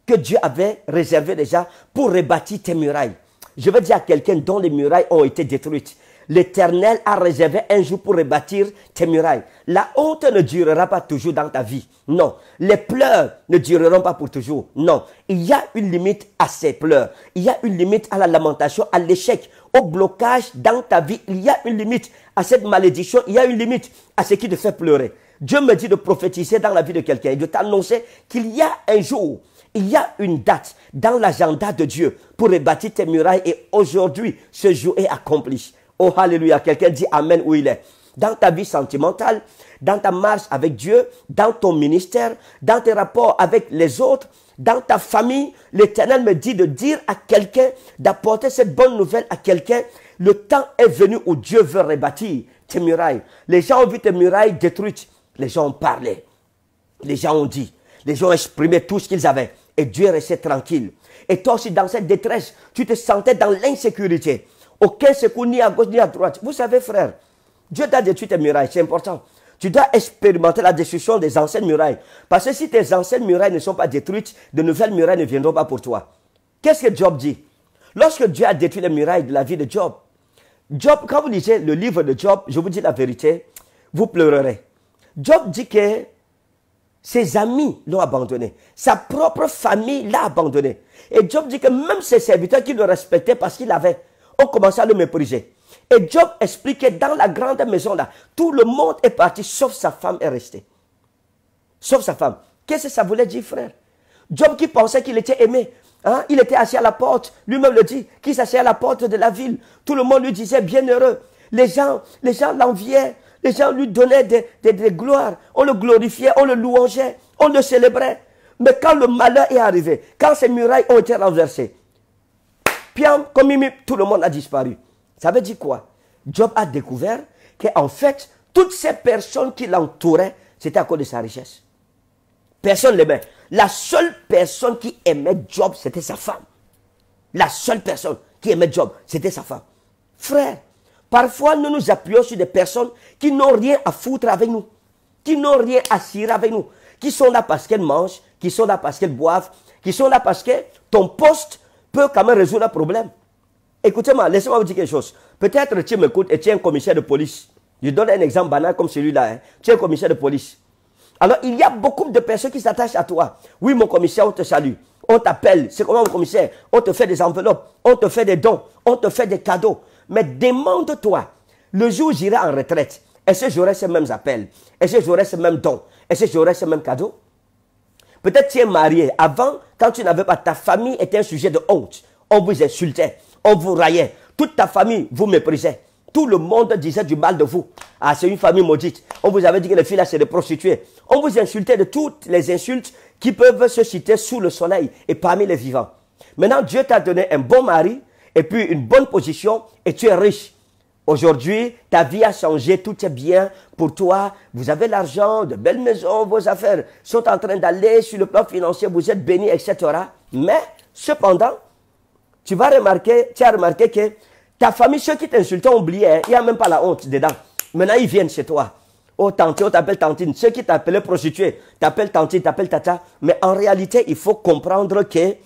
que Dieu avait réservée déjà pour rebâtir tes murailles. Je veux dire à quelqu'un dont les murailles ont été détruites. L'Éternel a réservé un jour pour rebâtir tes murailles. La honte ne durera pas toujours dans ta vie. Non. Les pleurs ne dureront pas pour toujours. Non. Il y a une limite à ces pleurs. Il y a une limite à la lamentation, à l'échec, au blocage dans ta vie. Il y a une limite à cette malédiction. Il y a une limite à ce qui te fait pleurer. Dieu me dit de prophétiser dans la vie de quelqu'un et de t'annoncer qu'il y a un jour, il y a une date dans l'agenda de Dieu pour rebâtir tes murailles et aujourd'hui, ce jour est accompli. Oh, alléluia. Quelqu'un dit Amen où il est. Dans ta vie sentimentale, dans ta marche avec Dieu, dans ton ministère, dans tes rapports avec les autres, dans ta famille, l'Éternel me dit de dire à quelqu'un, d'apporter cette bonne nouvelle à quelqu'un. Le temps est venu où Dieu veut rebâtir tes murailles. Les gens ont vu tes murailles détruites. Les gens ont parlé. Les gens ont dit. Les gens ont exprimé tout ce qu'ils avaient. Et Dieu restait tranquille. Et toi aussi, dans cette détresse, tu te sentais dans l'insécurité. Aucun secours ni à gauche ni à droite. Vous savez, frère, Dieu t'a détruit tes murailles. C'est important. Tu dois expérimenter la destruction des anciennes murailles. Parce que si tes anciennes murailles ne sont pas détruites, de nouvelles murailles ne viendront pas pour toi. Qu'est-ce que Job dit Lorsque Dieu a détruit les murailles de la vie de Job, Job, quand vous lisez le livre de Job, je vous dis la vérité, vous pleurerez. Job dit que ses amis l'ont abandonné. Sa propre famille l'a abandonné. Et Job dit que même ses serviteurs qui le respectaient parce qu'il avait, ont commencé à le mépriser. Et Job explique que dans la grande maison là, tout le monde est parti sauf sa femme est restée. Sauf sa femme. Qu'est-ce que ça voulait dire frère Job qui pensait qu'il était aimé. Hein, il était assis à la porte. Lui-même le dit, qui s'assied à la porte de la ville. Tout le monde lui disait bienheureux. Les gens, les gens l'enviaient. Les gens lui donnaient des, gloires. On le glorifiait, on le louangeait, on le célébrait. Mais quand le malheur est arrivé, quand ces murailles ont été renversées, comme tout le monde a disparu. Ça veut dire quoi Job a découvert qu'en fait, toutes ces personnes qui l'entouraient, c'était à cause de sa richesse. Personne ne l'aimait. La seule personne qui aimait Job, c'était sa femme. La seule personne qui aimait Job, c'était sa femme. Frère, Parfois, nous nous appuyons sur des personnes qui n'ont rien à foutre avec nous, qui n'ont rien à cirer avec nous, qui sont là parce qu'elles mangent, qui sont là parce qu'elles boivent, qui sont là parce que ton poste peut quand même résoudre un problème. Écoutez-moi, laissez-moi vous dire quelque chose. Peut-être tu m'écoutes et tu es un commissaire de police. Je donne un exemple banal comme celui-là. Hein. Tu es un commissaire de police. Alors, il y a beaucoup de personnes qui s'attachent à toi. Oui, mon commissaire, on te salue. On t'appelle. C'est comment, mon commissaire On te fait des enveloppes. On te fait des dons. On te fait des cadeaux. Mais demande-toi, le jour où j'irai en retraite, est-ce que j'aurai ces mêmes appels Est-ce que j'aurai ces mêmes dons Est-ce que j'aurai ces mêmes cadeaux Peut-être tu es marié. Avant, quand tu n'avais pas, ta famille était un sujet de honte. On vous insultait, on vous raillait. Toute ta famille vous méprisait. Tout le monde disait du mal de vous. Ah, c'est une famille maudite. On vous avait dit que les filles là, c'est des prostituées. On vous insultait de toutes les insultes qui peuvent se citer sous le soleil et parmi les vivants. Maintenant, Dieu t'a donné un bon mari, et puis une bonne position et tu es riche. Aujourd'hui, ta vie a changé, tout est bien pour toi. Vous avez l'argent, de belles maisons, vos affaires sont en train d'aller sur le plan financier, vous êtes béni, etc. Mais, cependant, tu vas remarquer, tu as remarqué que ta famille, ceux qui t'insultent ont oublié, hein. il n'y a même pas la honte dedans. Maintenant, ils viennent chez toi. Oh, tante, on oh, t'appelle tantine. Ceux qui t'appelaient prostituée, t'appelles tantine, t'appelles tata. Mais en réalité, il faut comprendre que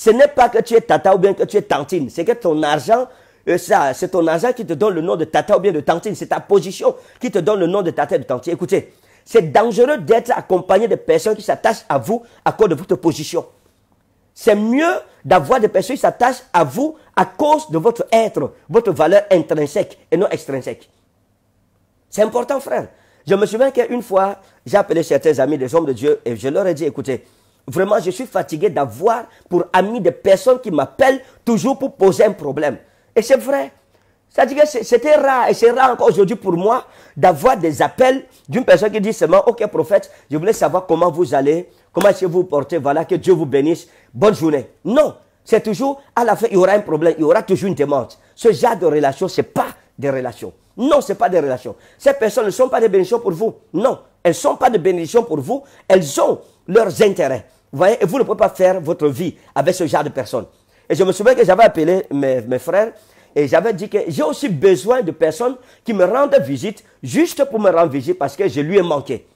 ce n'est pas que tu es tata ou bien que tu es tantine. C'est que ton argent, euh, ça, c'est ton argent qui te donne le nom de tata ou bien de tantine. C'est ta position qui te donne le nom de tata et de tantine. Écoutez, c'est dangereux d'être accompagné de personnes qui s'attachent à vous à cause de votre position. C'est mieux d'avoir des personnes qui s'attachent à vous à cause de votre être, votre valeur intrinsèque et non extrinsèque. C'est important, frère. Je me souviens qu'une fois, j'ai appelé certains amis des hommes de Dieu et je leur ai dit, écoutez, Vraiment, je suis fatigué d'avoir pour amis des personnes qui m'appellent toujours pour poser un problème. Et c'est vrai. C'est-à-dire que c'était rare, et c'est rare encore aujourd'hui pour moi, d'avoir des appels d'une personne qui dit seulement, ok prophète, je voulais savoir comment vous allez, comment est-ce que vous portez, voilà, que Dieu vous bénisse, bonne journée. Non, c'est toujours, à la fin, il y aura un problème, il y aura toujours une demande. Ce genre de relation, ce n'est pas des relations. Non, ce n'est pas des relations. Ces personnes ne sont pas des bénédictions pour vous. Non, elles ne sont pas des bénédictions pour vous, elles ont leurs intérêts. Vous et vous ne pouvez pas faire votre vie avec ce genre de personnes. Et je me souviens que j'avais appelé mes, mes frères et j'avais dit que j'ai aussi besoin de personnes qui me rendent visite juste pour me rendre visite parce que je lui ai manqué.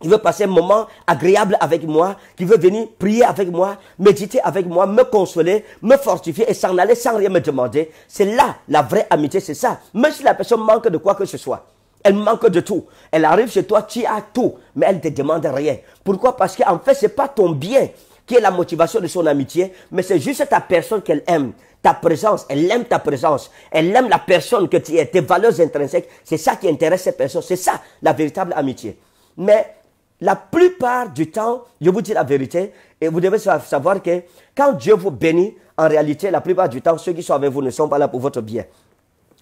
Qui veut passer un moment agréable avec moi, qui veut venir prier avec moi, méditer avec moi, me consoler, me fortifier et s'en aller sans rien me demander. C'est là la vraie amitié, c'est ça. Même si la personne manque de quoi que ce soit. Elle manque de tout. Elle arrive chez toi, tu as tout, mais elle ne te demande rien. Pourquoi Parce qu'en fait, ce n'est pas ton bien qui est la motivation de son amitié, mais c'est juste ta personne qu'elle aime. Ta présence, elle aime ta présence. Elle aime la personne que tu es, tes valeurs intrinsèques. C'est ça qui intéresse cette personne. C'est ça, la véritable amitié. Mais la plupart du temps, je vous dis la vérité, et vous devez savoir que quand Dieu vous bénit, en réalité, la plupart du temps, ceux qui sont avec vous ne sont pas là pour votre bien.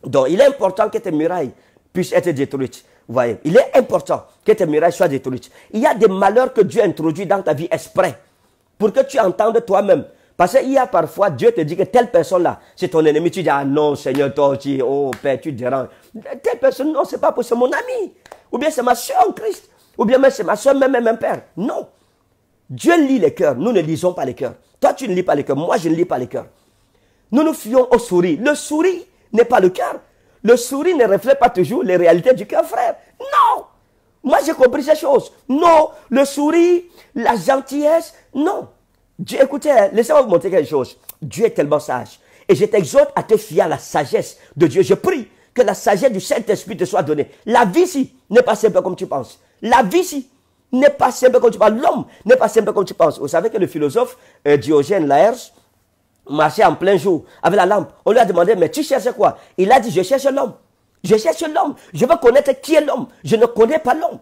Donc, il est important que tes murailles puissent être détruites. Vous voyez, il est important que tes murailles soient détruites. Il y a des malheurs que Dieu introduit dans ta vie exprès pour que tu entendes toi-même. Parce qu'il y a parfois, Dieu te dit que telle personne-là, c'est ton ennemi. Tu dis, ah non, Seigneur, toi, tu, oh Père, tu déranges. Telle personne, non, c'est pas pour c'est mon ami. Ou bien c'est ma soeur en Christ. Ou bien c'est ma soeur, même, même, père. Non. Dieu lit les cœurs. Nous ne lisons pas les cœurs. Toi, tu ne lis pas les cœurs. Moi, je ne lis pas les cœurs. Nous nous fions au sourire. Le sourire n'est pas le cœur. Le sourire ne reflète pas toujours les réalités du cœur, frère. Non. Moi, j'ai compris ces choses. Non. Le sourire, la gentillesse, non. Dieu, écoutez, hein, laissez-moi vous montrer quelque chose. Dieu est tellement sage. Et je t'exhorte à te fier à la sagesse de Dieu. Je prie que la sagesse du Saint-Esprit te soit donnée. La vie si n'est pas simple comme tu penses. La vie si n'est pas simple comme tu penses. L'homme n'est pas simple comme tu penses. Vous savez que le philosophe euh, Diogène Laërce marchait en plein jour avec la lampe. On lui a demandé, mais tu cherches quoi Il a dit, je cherche l'homme. Je cherche l'homme. Je veux connaître qui est l'homme. Je ne connais pas l'homme.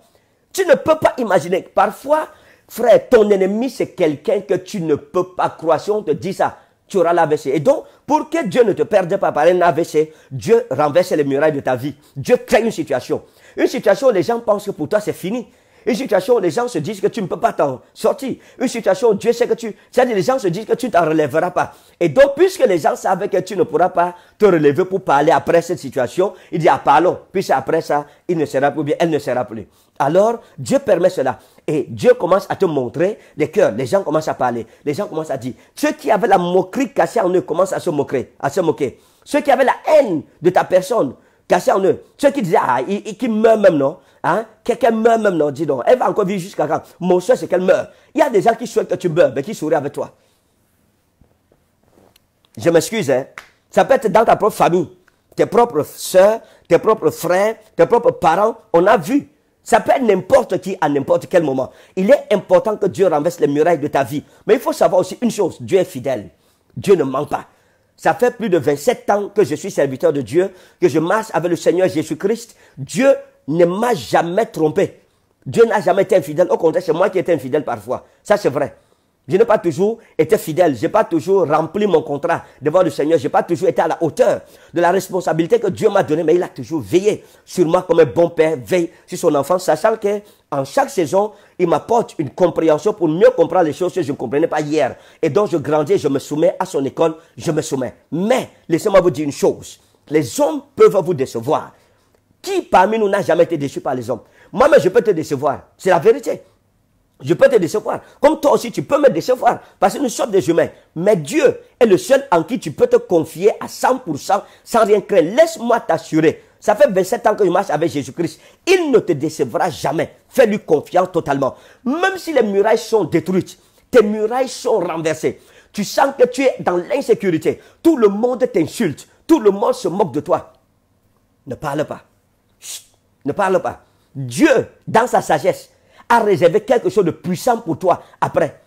Tu ne peux pas imaginer. Parfois, frère, ton ennemi, c'est quelqu'un que tu ne peux pas croire. Si on te dit ça, tu auras l'AVC. Et donc, pour que Dieu ne te perde pas par un AVC, Dieu renverse les murailles de ta vie. Dieu crée une situation. Une situation, où les gens pensent que pour toi, c'est fini. Une situation où les gens se disent que tu ne peux pas t'en sortir. Une situation où Dieu sait que tu... C'est-à-dire les gens se disent que tu ne t'en relèveras pas. Et donc, puisque les gens savent que tu ne pourras pas te relever pour parler après cette situation, il dit, ah, parlons. Puis après ça, il ne sera plus bien, elle ne sera plus. Alors, Dieu permet cela. Et Dieu commence à te montrer les cœurs. Les gens commencent à parler. Les gens commencent à dire. Ceux qui avaient la moquerie cassée en eux commencent à se moquer, à se moquer. Ceux qui avaient la haine de ta personne cassée en eux. Ceux qui disaient, ah, qui meurent même, non? Hein? Quelqu'un meurt même, non, dis donc. Elle va encore vivre jusqu'à quand Mon soeur, c'est qu'elle meurt. Il y a des gens qui souhaitent que tu meurs, mais qui sourient avec toi. Je m'excuse, hein. Ça peut être dans ta propre famille, tes propres soeurs, tes propres frères, tes propres parents. On a vu. Ça peut être n'importe qui à n'importe quel moment. Il est important que Dieu renverse les murailles de ta vie. Mais il faut savoir aussi une chose, Dieu est fidèle. Dieu ne ment pas. Ça fait plus de 27 ans que je suis serviteur de Dieu, que je marche avec le Seigneur Jésus-Christ. Dieu ne m'a jamais trompé. Dieu n'a jamais été infidèle. Au contraire, c'est moi qui étais infidèle parfois. Ça, c'est vrai. Je n'ai pas toujours été fidèle. Je n'ai pas toujours rempli mon contrat devant le Seigneur. Je n'ai pas toujours été à la hauteur de la responsabilité que Dieu m'a donnée. Mais il a toujours veillé sur moi comme un bon père veille sur son enfant, sachant que en chaque saison, il m'apporte une compréhension pour mieux comprendre les choses que je ne comprenais pas hier. Et donc, je grandis, je me soumets à son école, je me soumets. Mais, laissez-moi vous dire une chose. Les hommes peuvent vous décevoir. Qui parmi nous n'a jamais été déçu par les hommes Moi-même, je peux te décevoir. C'est la vérité. Je peux te décevoir. Comme toi aussi, tu peux me décevoir. Parce que nous sommes des humains. Mais Dieu est le seul en qui tu peux te confier à 100% sans rien craindre. Laisse-moi t'assurer. Ça fait 27 ans que je marche avec Jésus-Christ. Il ne te décevra jamais. Fais-lui confiance totalement. Même si les murailles sont détruites, tes murailles sont renversées. Tu sens que tu es dans l'insécurité. Tout le monde t'insulte. Tout le monde se moque de toi. Ne parle pas ne parle pas. Dieu, dans sa sagesse, a réservé quelque chose de puissant pour toi après.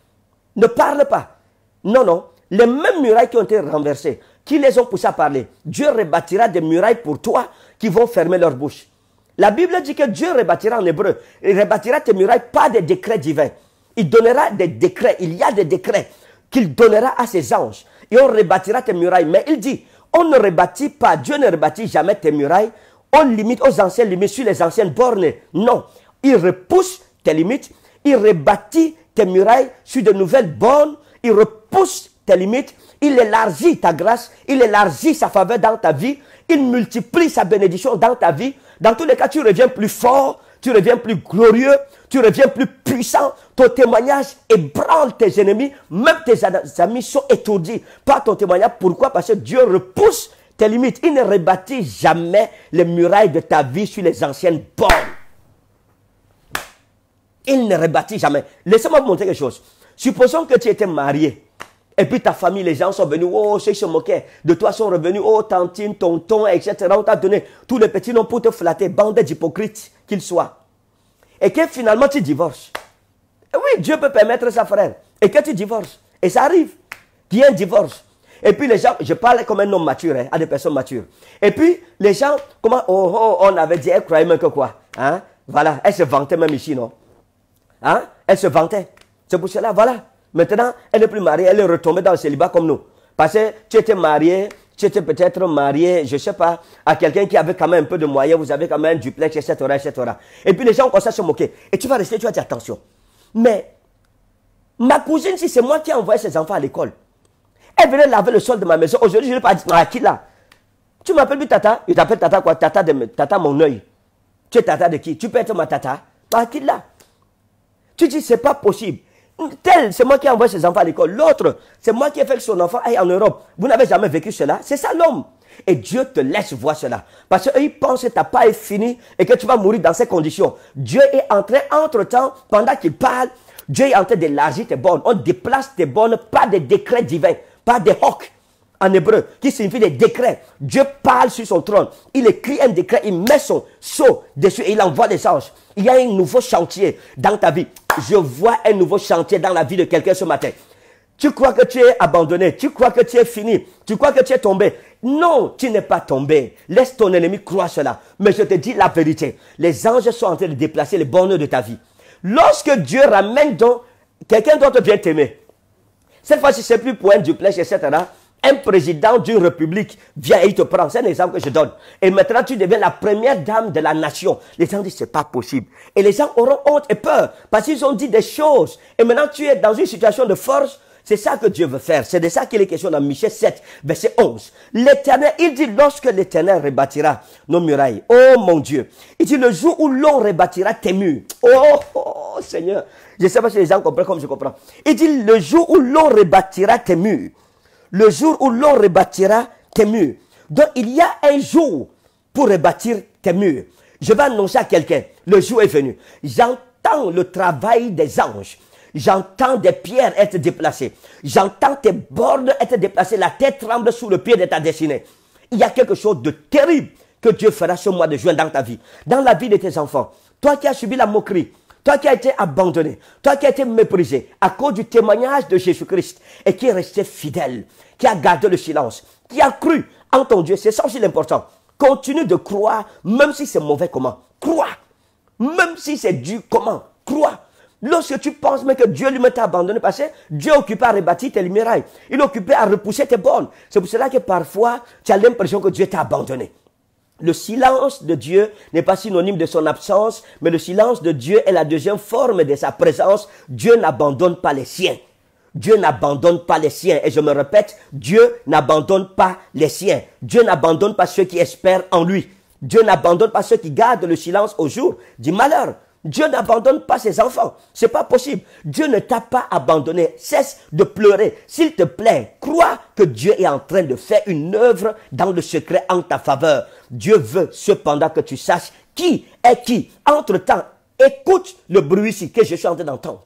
Ne parle pas. Non, non. Les mêmes murailles qui ont été renversées, qui les ont poussées à parler, Dieu rebâtira des murailles pour toi qui vont fermer leur bouche. La Bible dit que Dieu rebâtira en hébreu. Il rebâtira tes murailles par des décrets divins. Il donnera des décrets. Il y a des décrets qu'il donnera à ses anges. Et on rebâtira tes murailles. Mais il dit, on ne rebâtit pas, Dieu ne rebâtit jamais tes murailles on limite aux anciennes limites, sur les anciennes bornes. Non, il repousse tes limites, il rebâtit tes murailles sur de nouvelles bornes, il repousse tes limites, il élargit ta grâce, il élargit sa faveur dans ta vie, il multiplie sa bénédiction dans ta vie. Dans tous les cas, tu reviens plus fort, tu reviens plus glorieux, tu reviens plus puissant. Ton témoignage ébranle tes ennemis, même tes amis sont étourdis par ton témoignage. Pourquoi Parce que Dieu repousse tes limites. Il ne rebâtit jamais les murailles de ta vie sur les anciennes bornes. Il ne rebâtit jamais. Laissez-moi vous montrer quelque chose. Supposons que tu étais marié. Et puis ta famille, les gens sont venus, oh, ceux qui se moquaient de toi sont revenus, oh, tantine, tonton, etc. On t'a donné tous les petits noms pour te flatter, bande d'hypocrites qu'ils soient. Et que finalement tu divorces. oui, Dieu peut permettre ça, frère. Et que tu divorces. Et ça arrive. Qui y un divorce. Et puis les gens, je parle comme un homme mature, hein, à des personnes matures. Et puis les gens, comment, oh, oh on avait dit, elle croyait même que quoi. Hein? Voilà, elle se vantait même ici, non hein? Elle se vantait. C'est pour cela, voilà. Maintenant, elle n'est plus mariée, elle est retombée dans le célibat comme nous. Parce que tu étais marié, tu étais peut-être marié, je ne sais pas, à quelqu'un qui avait quand même un peu de moyens, vous avez quand même un duplex, etc., etc. Et puis les gens commencent à se moquer. Et tu vas rester, tu vas dire attention. Mais ma cousine, si c'est moi qui ai envoyé ses enfants à l'école, elle venait laver le sol de ma maison. Aujourd'hui, je ne vais pas dire, à ah, qui là Tu m'appelles plus tata Il t'appelle tata quoi Tata de tata mon œil. Tu es tata de qui Tu peux être ma tata À bah, qui là Tu dis, c'est pas possible. Tel, c'est moi qui envoie ses enfants à l'école. L'autre, c'est moi qui ai fait que son enfant aille en Europe. Vous n'avez jamais vécu cela C'est ça l'homme. Et Dieu te laisse voir cela. Parce qu'il pense que ta part est finie et que tu vas mourir dans ces conditions. Dieu est en train, entre-temps, pendant qu'il parle, Dieu est en train d'élargir tes bornes. On déplace tes bornes par des décrets divins par des hocs en hébreu, qui signifie des décrets. Dieu parle sur son trône. Il écrit un décret, il met son sceau dessus et il envoie des anges. Il y a un nouveau chantier dans ta vie. Je vois un nouveau chantier dans la vie de quelqu'un ce matin. Tu crois que tu es abandonné, tu crois que tu es fini, tu crois que tu es tombé. Non, tu n'es pas tombé. Laisse ton ennemi croire cela. Mais je te dis la vérité. Les anges sont en train de déplacer les bornes de ta vie. Lorsque Dieu ramène donc quelqu'un d'autre bien t'aimer, cette fois-ci, c'est plus pour un duplex, etc. Un président d'une république vient et il te prend. C'est un exemple que je donne. Et maintenant, tu deviens la première dame de la nation. Les gens disent, c'est pas possible. Et les gens auront honte et peur parce qu'ils ont dit des choses. Et maintenant, tu es dans une situation de force c'est ça que Dieu veut faire. C'est de ça qu'il est question dans Michel 7, verset 11. L'éternel, il dit, lorsque l'éternel rebâtira nos murailles, oh mon Dieu, il dit, le jour où l'on rebâtira tes murs, oh, oh, oh Seigneur, je ne sais pas si les gens comprennent comme je comprends. Il dit, le jour où l'on rebâtira tes murs, le jour où l'on rebâtira tes murs. Donc il y a un jour pour rebâtir tes murs. Je vais annoncer à quelqu'un, le jour est venu. J'entends le travail des anges. J'entends des pierres être déplacées. J'entends tes bornes être déplacées. La tête tremble sous le pied de ta destinée. Il y a quelque chose de terrible que Dieu fera ce mois de juin dans ta vie, dans la vie de tes enfants. Toi qui as subi la moquerie, toi qui as été abandonné, toi qui as été méprisé à cause du témoignage de Jésus-Christ et qui est resté fidèle, qui a gardé le silence, qui a cru en ton Dieu, c'est ça aussi l'important. Continue de croire, même si c'est mauvais, comment Crois. Même si c'est dur, comment Crois. Lorsque tu penses que Dieu lui-même t'a abandonné, parce que Dieu est occupé à rebâtir tes murailles. Il est occupé à repousser tes bornes. C'est pour cela que parfois, tu as l'impression que Dieu t'a abandonné. Le silence de Dieu n'est pas synonyme de son absence, mais le silence de Dieu est la deuxième forme de sa présence. Dieu n'abandonne pas les siens. Dieu n'abandonne pas les siens. Et je me répète, Dieu n'abandonne pas les siens. Dieu n'abandonne pas ceux qui espèrent en lui. Dieu n'abandonne pas ceux qui gardent le silence au jour du malheur. Dieu n'abandonne pas ses enfants. C'est pas possible. Dieu ne t'a pas abandonné. Cesse de pleurer. S'il te plaît, crois que Dieu est en train de faire une œuvre dans le secret en ta faveur. Dieu veut cependant que tu saches qui est qui. Entre-temps, écoute le bruit que je suis en train d'entendre.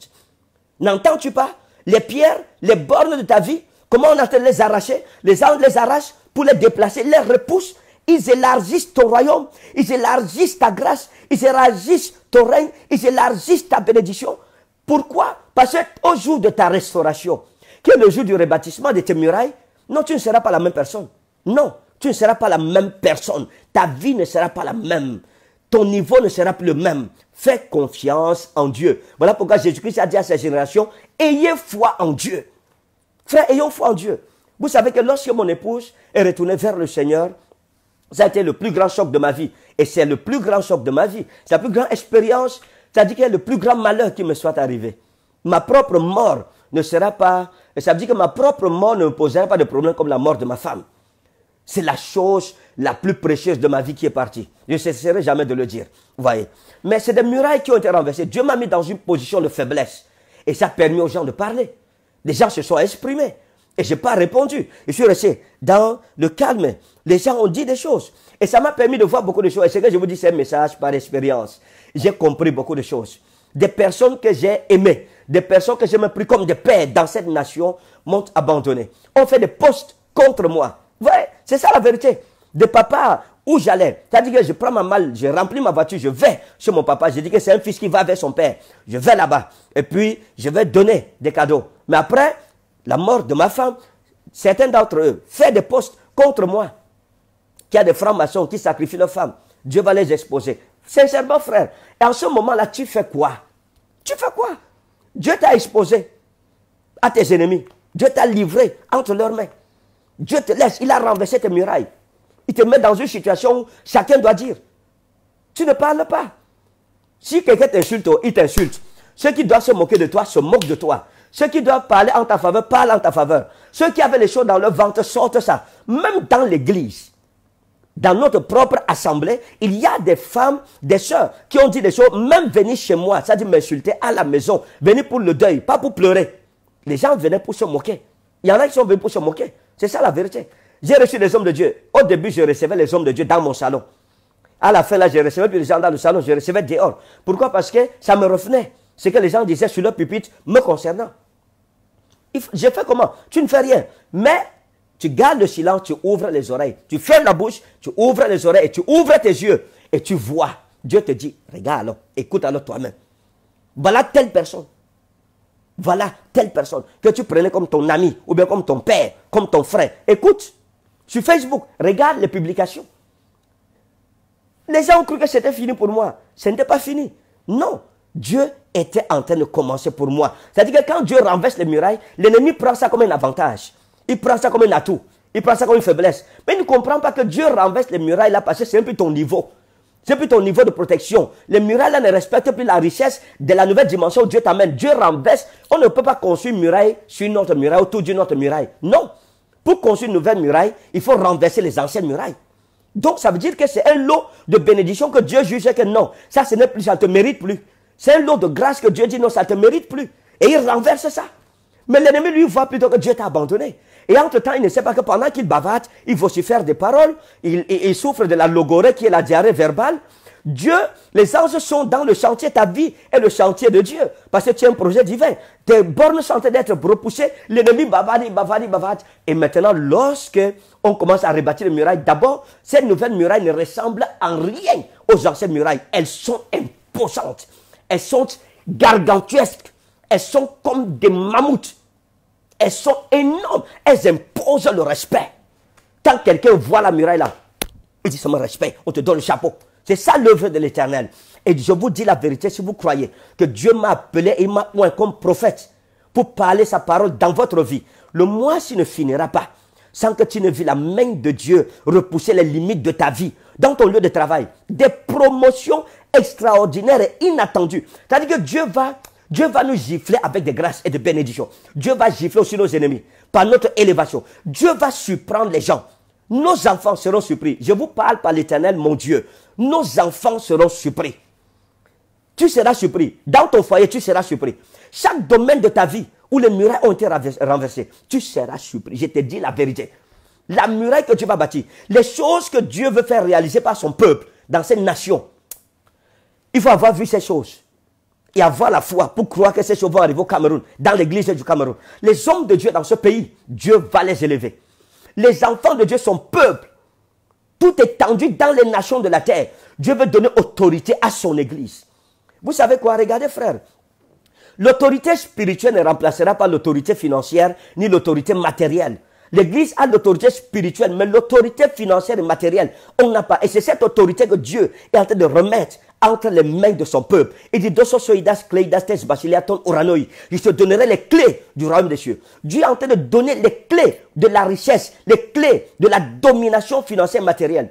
N'entends-tu pas les pierres, les bornes de ta vie Comment on a les arracher Les anges les arrachent pour les déplacer, les repoussent ils élargissent ton royaume, ils élargissent ta grâce, ils élargissent ton règne, ils élargissent ta bénédiction. Pourquoi Parce qu'au jour de ta restauration, qui est le jour du rebâtissement de tes murailles, non, tu ne seras pas la même personne. Non, tu ne seras pas la même personne. Ta vie ne sera pas la même. Ton niveau ne sera plus le même. Fais confiance en Dieu. Voilà pourquoi Jésus-Christ a dit à sa génération, ayez foi en Dieu. Frère, ayons foi en Dieu. Vous savez que lorsque mon épouse est retournée vers le Seigneur, ça a été le plus grand choc de ma vie. Et c'est le plus grand choc de ma vie. C'est la plus grande expérience. cest qu'il y que le plus grand malheur qui me soit arrivé. Ma propre mort ne sera pas... Et Ça dit que ma propre mort ne me posera pas de problème comme la mort de ma femme. C'est la chose la plus précieuse de ma vie qui est partie. Je ne cesserai jamais de le dire. Vous voyez. Mais c'est des murailles qui ont été renversées. Dieu m'a mis dans une position de faiblesse. Et ça a permis aux gens de parler. Les gens se sont exprimés. Et je n'ai pas répondu. Je suis resté dans le calme. Les gens ont dit des choses. Et ça m'a permis de voir beaucoup de choses. Et ce que je vous dis, c'est un message par expérience. J'ai compris beaucoup de choses. Des personnes que j'ai aimées, des personnes que j'ai même pris comme des pères dans cette nation, m'ont abandonné. On fait des postes contre moi. Ouais, c'est ça la vérité. Des papa où j'allais, c'est-à-dire que je prends ma malle, je remplis ma voiture, je vais chez mon papa. Je dis que c'est un fils qui va vers son père. Je vais là-bas. Et puis, je vais donner des cadeaux. Mais après, la mort de ma femme, certains d'entre eux font des postes contre moi qu'il y a des francs-maçons qui sacrifient leurs femmes. Dieu va les exposer. Sincèrement, frère, et en ce moment-là, tu fais quoi Tu fais quoi Dieu t'a exposé à tes ennemis. Dieu t'a livré entre leurs mains. Dieu te laisse, il a renversé tes murailles. Il te met dans une situation où chacun doit dire. Tu ne parles pas. Si quelqu'un t'insulte, oh, il t'insulte. Ceux qui doivent se moquer de toi se moquent de toi. Ceux qui doivent parler en ta faveur parlent en ta faveur. Ceux qui avaient les choses dans leur ventre sortent ça. Même dans l'église, dans notre propre assemblée, il y a des femmes, des sœurs qui ont dit des choses, même venir chez moi, ça dit m'insulter à la maison, venir pour le deuil, pas pour pleurer. Les gens venaient pour se moquer. Il y en a qui sont venus pour se moquer. C'est ça la vérité. J'ai reçu les hommes de Dieu. Au début, je recevais les hommes de Dieu dans mon salon. À la fin, là, je recevais plus les gens dans le salon, je recevais dehors. Pourquoi Parce que ça me revenait. Ce que les gens disaient sur leur pupitre me concernant. J'ai fait comment Tu ne fais rien. Mais tu gardes le silence, tu ouvres les oreilles. Tu fermes la bouche, tu ouvres les oreilles et tu ouvres tes yeux et tu vois. Dieu te dit, regarde écoute alors toi-même. Voilà telle personne. Voilà telle personne que tu prenais comme ton ami ou bien comme ton père, comme ton frère. Écoute, sur Facebook, regarde les publications. Les gens ont cru que c'était fini pour moi. Ce n'était pas fini. Non, Dieu était en train de commencer pour moi. C'est-à-dire que quand Dieu renverse les murailles, l'ennemi prend ça comme un avantage. Il prend ça comme un atout. Il prend ça comme une faiblesse. Mais il ne comprend pas que Dieu renverse les murailles là parce que c'est un peu ton niveau. C'est plus ton niveau de protection. Les murailles là ne respectent plus la richesse de la nouvelle dimension où Dieu t'amène. Dieu renverse. On ne peut pas construire une muraille sur une autre muraille, autour d'une autre muraille. Non. Pour construire une nouvelle muraille, il faut renverser les anciennes murailles. Donc ça veut dire que c'est un lot de bénédictions que Dieu juge que non, ça ce n'est plus, ça ne te mérite plus. C'est un lot de grâce que Dieu dit non, ça ne te mérite plus. Et il renverse ça. Mais l'ennemi lui voit plutôt que Dieu t'a abandonné. Et entre-temps, il ne sait pas que pendant qu'il bavarde, il faire des paroles, il, souffre de la logorée qui est la diarrhée verbale. Dieu, les anges sont dans le chantier, ta vie est le chantier de Dieu, parce que tu as un projet divin. Tes bornes sont d'être repoussées, l'ennemi bavarde, il bavarde. il Et maintenant, lorsque on commence à rebâtir les murailles, d'abord, ces nouvelles murailles ne ressemblent en rien aux anciennes murailles. Elles sont imposantes, elles sont gargantuesques, elles sont comme des mammouths. Elles sont énormes. Elles imposent le respect. Quand quelqu'un voit la muraille là, il dit mon respect, on te donne le chapeau. C'est ça l'œuvre de l'éternel. Et je vous dis la vérité, si vous croyez que Dieu m'a appelé et m'a oué comme prophète pour parler sa parole dans votre vie, le mois ci ne finira pas sans que tu ne vis la main de Dieu repousser les limites de ta vie, dans ton lieu de travail. Des promotions extraordinaires et inattendues. C'est-à-dire que Dieu va Dieu va nous gifler avec des grâces et des bénédictions. Dieu va gifler aussi nos ennemis par notre élévation. Dieu va surprendre les gens. Nos enfants seront surpris. Je vous parle par l'éternel, mon Dieu. Nos enfants seront surpris. Tu seras surpris. Dans ton foyer, tu seras surpris. Chaque domaine de ta vie où les murailles ont été renversées, tu seras surpris. Je te dis la vérité. La muraille que tu vas bâtir, les choses que Dieu veut faire réaliser par son peuple, dans cette nations, il faut avoir vu ces choses et avoir la foi pour croire que ces choses vont arriver au Cameroun, dans l'église du Cameroun. Les hommes de Dieu dans ce pays, Dieu va les élever. Les enfants de Dieu sont peuple. Tout est tendu dans les nations de la terre. Dieu veut donner autorité à son église. Vous savez quoi Regardez frère, l'autorité spirituelle ne remplacera pas l'autorité financière ni l'autorité matérielle. L'Église a l'autorité spirituelle, mais l'autorité financière et matérielle, on n'a pas. Et c'est cette autorité que Dieu est en train de remettre entre les mains de son peuple. Il dit, Soidas, Cleidas, Basileaton, je te donnerai les clés du royaume des cieux. Dieu est en train de donner les clés de la richesse, les clés de la domination financière matérielle.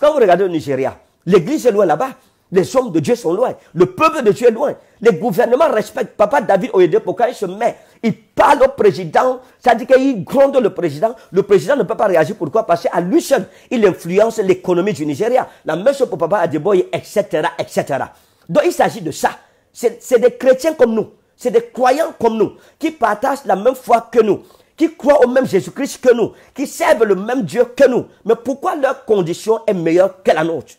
Quand vous regardez au Nigeria, l'église est loin là-bas. Les hommes de Dieu sont loin. Le peuple de Dieu est loin. Les gouvernements respectent. Papa David quand il se met il parle au président, c'est-à-dire qu'il gronde le président. Le président ne peut pas réagir. Pourquoi Parce qu'à lui seul, il influence l'économie du Nigeria. La même chose pour Papa Adiboye, etc., etc. Donc il s'agit de ça. C'est des chrétiens comme nous. C'est des croyants comme nous, qui partagent la même foi que nous, qui croient au même Jésus-Christ que nous, qui servent le même Dieu que nous. Mais pourquoi leur condition est meilleure que la nôtre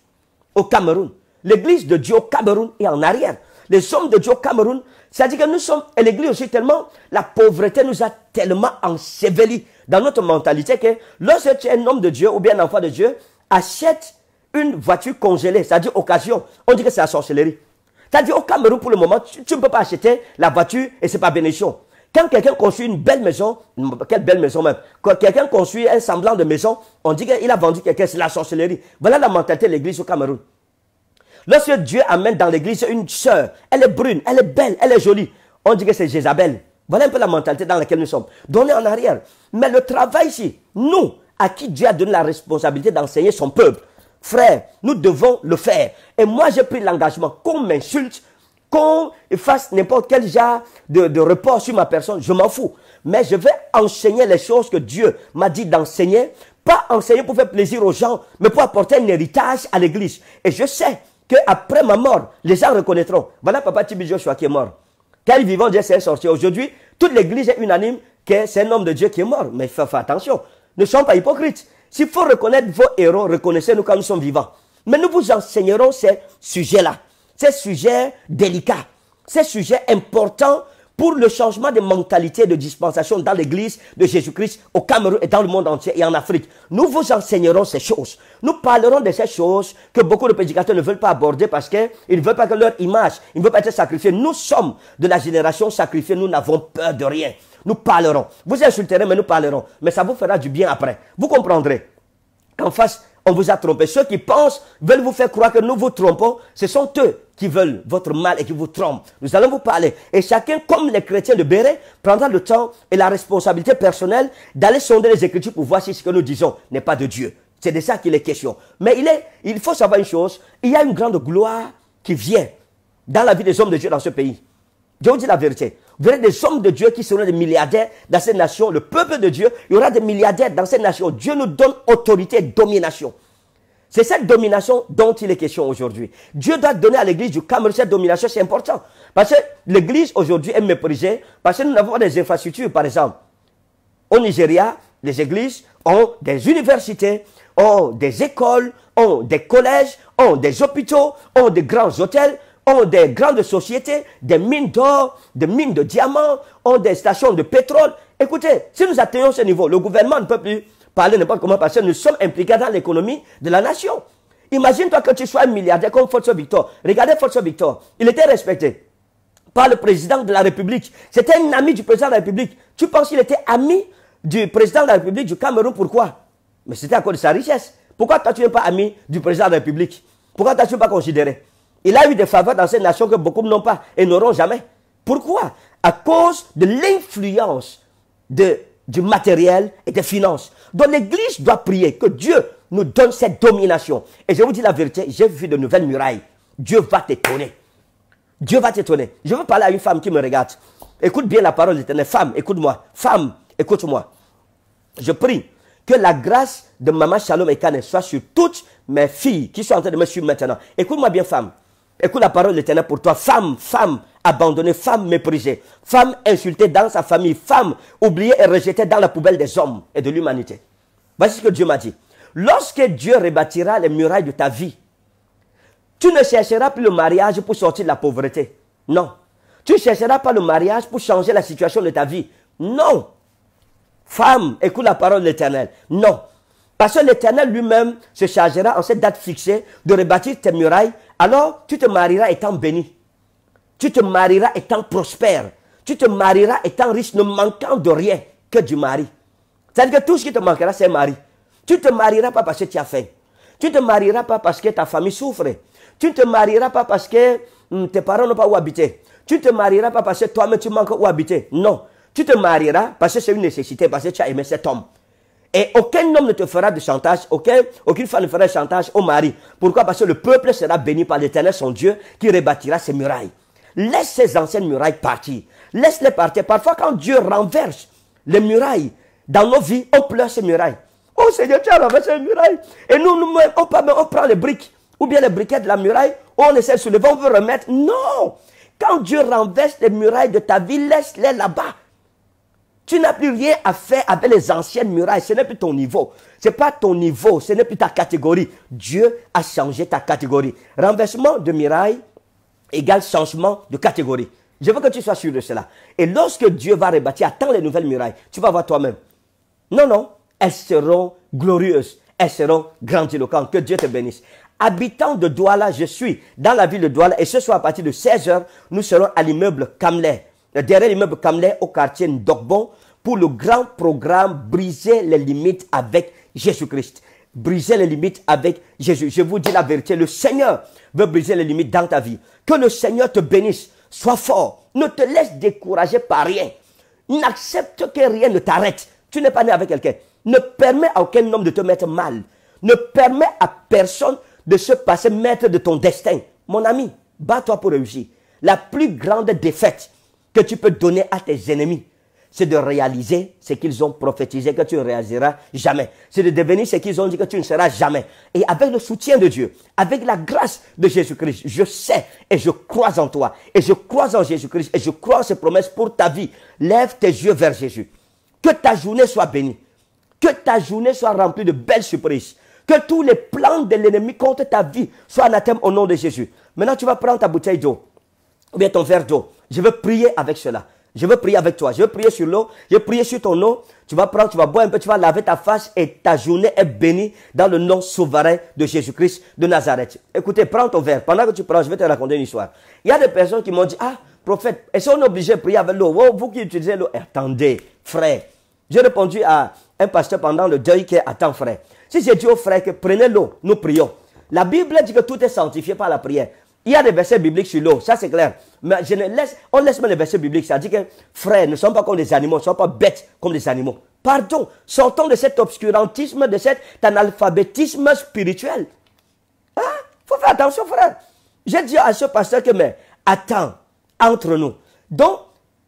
Au Cameroun, l'église de Dieu au Cameroun est en arrière les hommes de Dieu au Cameroun. C'est-à-dire que nous sommes, et l'Église aussi tellement, la pauvreté nous a tellement enseveli dans notre mentalité que lorsque tu es un homme de Dieu ou bien un enfant de Dieu, achète une voiture congelée, c'est-à-dire occasion. On dit que c'est la sorcellerie. C'est-à-dire au Cameroun, pour le moment, tu ne peux pas acheter la voiture et c'est pas bénédiction. Quand quelqu'un construit une belle maison, quelle belle maison même, quand quelqu'un construit un semblant de maison, on dit qu'il a vendu quelqu'un, c'est la sorcellerie. Voilà la mentalité de l'église au Cameroun. Lorsque Dieu amène dans l'église une sœur, elle est brune, elle est belle, elle est jolie, on dit que c'est Jézabel. Voilà un peu la mentalité dans laquelle nous sommes. Donnez en arrière. Mais le travail ici, nous, à qui Dieu a donné la responsabilité d'enseigner son peuple, frère, nous devons le faire. Et moi, j'ai pris l'engagement qu'on m'insulte, qu'on fasse n'importe quel genre de, de report sur ma personne, je m'en fous. Mais je vais enseigner les choses que Dieu m'a dit d'enseigner, pas enseigner pour faire plaisir aux gens, mais pour apporter un héritage à l'Église. Et je sais après ma mort, les gens reconnaîtront. Voilà papa Tibi Joshua qui est mort. Car vivant, Dieu s'est sorti. Aujourd'hui, toute l'église est unanime que c'est un homme de Dieu qui est mort. Mais fais, attention, ne soyez pas hypocrites. S'il faut reconnaître vos héros, reconnaissez-nous quand nous sommes vivants. Mais nous vous enseignerons ces sujets-là, ces sujets délicats, ces sujets importants pour le changement de mentalité de dispensation dans l'Église de Jésus-Christ au Cameroun et dans le monde entier et en Afrique. Nous vous enseignerons ces choses. Nous parlerons de ces choses que beaucoup de prédicateurs ne veulent pas aborder parce qu'ils ne veulent pas que leur image, ils ne veulent pas être sacrifiés. Nous sommes de la génération sacrifiée, nous n'avons peur de rien. Nous parlerons. Vous insulterez, mais nous parlerons. Mais ça vous fera du bien après. Vous comprendrez qu'en face on vous a trompé. Ceux qui pensent, veulent vous faire croire que nous vous trompons, ce sont eux qui veulent votre mal et qui vous trompent. Nous allons vous parler. Et chacun, comme les chrétiens de Béret, prendra le temps et la responsabilité personnelle d'aller sonder les Écritures pour voir si ce que nous disons n'est pas de Dieu. C'est de ça qu'il est question. Mais il, est, il faut savoir une chose, il y a une grande gloire qui vient dans la vie des hommes de Dieu dans ce pays. Je vous dis la vérité verrez des hommes de Dieu qui seront des milliardaires dans ces nations. Le peuple de Dieu, il y aura des milliardaires dans ces nations. Dieu nous donne autorité et domination. C'est cette domination dont il est question aujourd'hui. Dieu doit donner à l'église du Cameroun cette domination, c'est important. Parce que l'église aujourd'hui est méprisée, parce que nous n'avons pas des infrastructures, par exemple. Au Nigeria, les églises ont des universités, ont des écoles, ont des collèges, ont des hôpitaux, ont des grands hôtels, ont des grandes sociétés, des mines d'or, des mines de diamants, ont des stations de pétrole. Écoutez, si nous atteignons ce niveau, le gouvernement ne peut plus parler n'importe comment parce que nous sommes impliqués dans l'économie de la nation. Imagine-toi que tu sois un milliardaire comme Force Victor. Regardez Force Victor. Il était respecté par le président de la République. C'était un ami du président de la République. Tu penses qu'il était ami du président de la République du Cameroun Pourquoi Mais c'était à cause de sa richesse. Pourquoi toi tu n'es pas ami du président de la République Pourquoi toi tu n'es pas considéré il a eu des faveurs dans cette nations que beaucoup n'ont pas et n'auront jamais. Pourquoi À cause de l'influence du matériel et des finances. Donc l'Église doit prier que Dieu nous donne cette domination. Et je vous dis la vérité, j'ai vu de nouvelles murailles. Dieu va t'étonner. Dieu va t'étonner. Je veux parler à une femme qui me regarde. Écoute bien la parole de l'Éternel. Femme, écoute-moi. Femme, écoute-moi. Je prie que la grâce de Maman Shalom et Kane soit sur toutes mes filles qui sont en train de me suivre maintenant. Écoute-moi bien, femme. Écoute la parole de l'Éternel pour toi. Femme, femme abandonnée, femme méprisée, femme insultée dans sa famille, femme oubliée et rejetée dans la poubelle des hommes et de l'humanité. Voici ce que Dieu m'a dit. Lorsque Dieu rebâtira les murailles de ta vie, tu ne chercheras plus le mariage pour sortir de la pauvreté. Non. Tu ne chercheras pas le mariage pour changer la situation de ta vie. Non. Femme, écoute la parole de l'Éternel. Non. Parce que l'Éternel lui-même se chargera en cette date fixée de rebâtir tes murailles alors, tu te marieras étant béni. Tu te marieras étant prospère. Tu te marieras étant riche, ne manquant de rien que du mari. C'est-à-dire que tout ce qui te manquera, c'est mari. Tu ne te marieras pas parce que tu as faim. Tu ne te marieras pas parce que ta famille souffre. Tu ne te marieras pas parce que hmm, tes parents n'ont pas où habiter. Tu ne te marieras pas parce que toi-même tu manques où habiter. Non. Tu te marieras parce que c'est une nécessité, parce que tu as aimé cet homme. Et aucun homme ne te fera de chantage, aucun, aucune femme ne fera de chantage au mari. Pourquoi Parce que le peuple sera béni par l'Éternel, son Dieu, qui rebâtira ses murailles. Laisse ces anciennes murailles partir. Laisse-les partir. Parfois, quand Dieu renverse les murailles dans nos vies, on pleure ces murailles. Oh Seigneur, tu as renversé les murailles. Et nous, nous on, prend les briques ou bien les briquettes de la muraille, on essaie de soulever, on veut remettre. Non! Quand Dieu renverse les murailles de ta vie, laisse-les là-bas. Tu n'as plus rien à faire avec les anciennes murailles. Ce n'est plus ton niveau. Ce n'est pas ton niveau. Ce n'est plus ta catégorie. Dieu a changé ta catégorie. Renversement de murailles égale changement de catégorie. Je veux que tu sois sûr de cela. Et lorsque Dieu va rebâtir, attends les nouvelles murailles. Tu vas voir toi-même. Non, non. Elles seront glorieuses. Elles seront grandiloquentes. Que Dieu te bénisse. Habitant de Douala, je suis dans la ville de Douala. Et ce soir, à partir de 16h, nous serons à l'immeuble Kamler derrière l'immeuble Kamlé au quartier Ndokbon pour le grand programme Briser les limites avec Jésus-Christ. Briser les limites avec Jésus. Je vous dis la vérité, le Seigneur veut briser les limites dans ta vie. Que le Seigneur te bénisse, sois fort, ne te laisse décourager par rien. N'accepte que rien ne t'arrête. Tu n'es pas né avec quelqu'un. Ne permets à aucun homme de te mettre mal. Ne permets à personne de se passer maître de ton destin. Mon ami, bats-toi pour réussir. La plus grande défaite, que tu peux donner à tes ennemis, c'est de réaliser ce qu'ils ont prophétisé que tu ne réaliseras jamais. C'est de devenir ce qu'ils ont dit que tu ne seras jamais. Et avec le soutien de Dieu, avec la grâce de Jésus-Christ, je sais et je crois en toi. Et je crois en Jésus-Christ et je crois en ses promesses pour ta vie. Lève tes yeux vers Jésus. Que ta journée soit bénie. Que ta journée soit remplie de belles surprises. Que tous les plans de l'ennemi contre ta vie soient anathèmes au nom de Jésus. Maintenant, tu vas prendre ta bouteille d'eau ou bien ton verre d'eau je veux prier avec cela. Je veux prier avec toi. Je veux prier sur l'eau. Je vais prier sur ton eau. Tu vas prendre, tu vas boire un peu, tu vas laver ta face et ta journée est bénie dans le nom souverain de Jésus-Christ de Nazareth. Écoutez, prends ton verre. Pendant que tu prends, je vais te raconter une histoire. Il y a des personnes qui m'ont dit, ah, prophète, est-ce qu'on est obligé de prier avec l'eau? Oh, vous qui utilisez l'eau, attendez, frère. J'ai répondu à un pasteur pendant le deuil qui est, attends, frère. Si j'ai dit au frère que prenez l'eau, nous prions. La Bible dit que tout est sanctifié par la prière. Il y a des versets bibliques sur l'eau, ça c'est clair. Mais je ne laisse, on laisse même les versets bibliques. Ça dit que, frères, ne sommes pas comme des animaux, ne sommes pas bêtes comme des animaux. Pardon, sortons de cet obscurantisme, de cet analphabétisme spirituel. Il hein? faut faire attention, frère. J'ai dit à ce pasteur que, mais, attends, entre nous. Donc,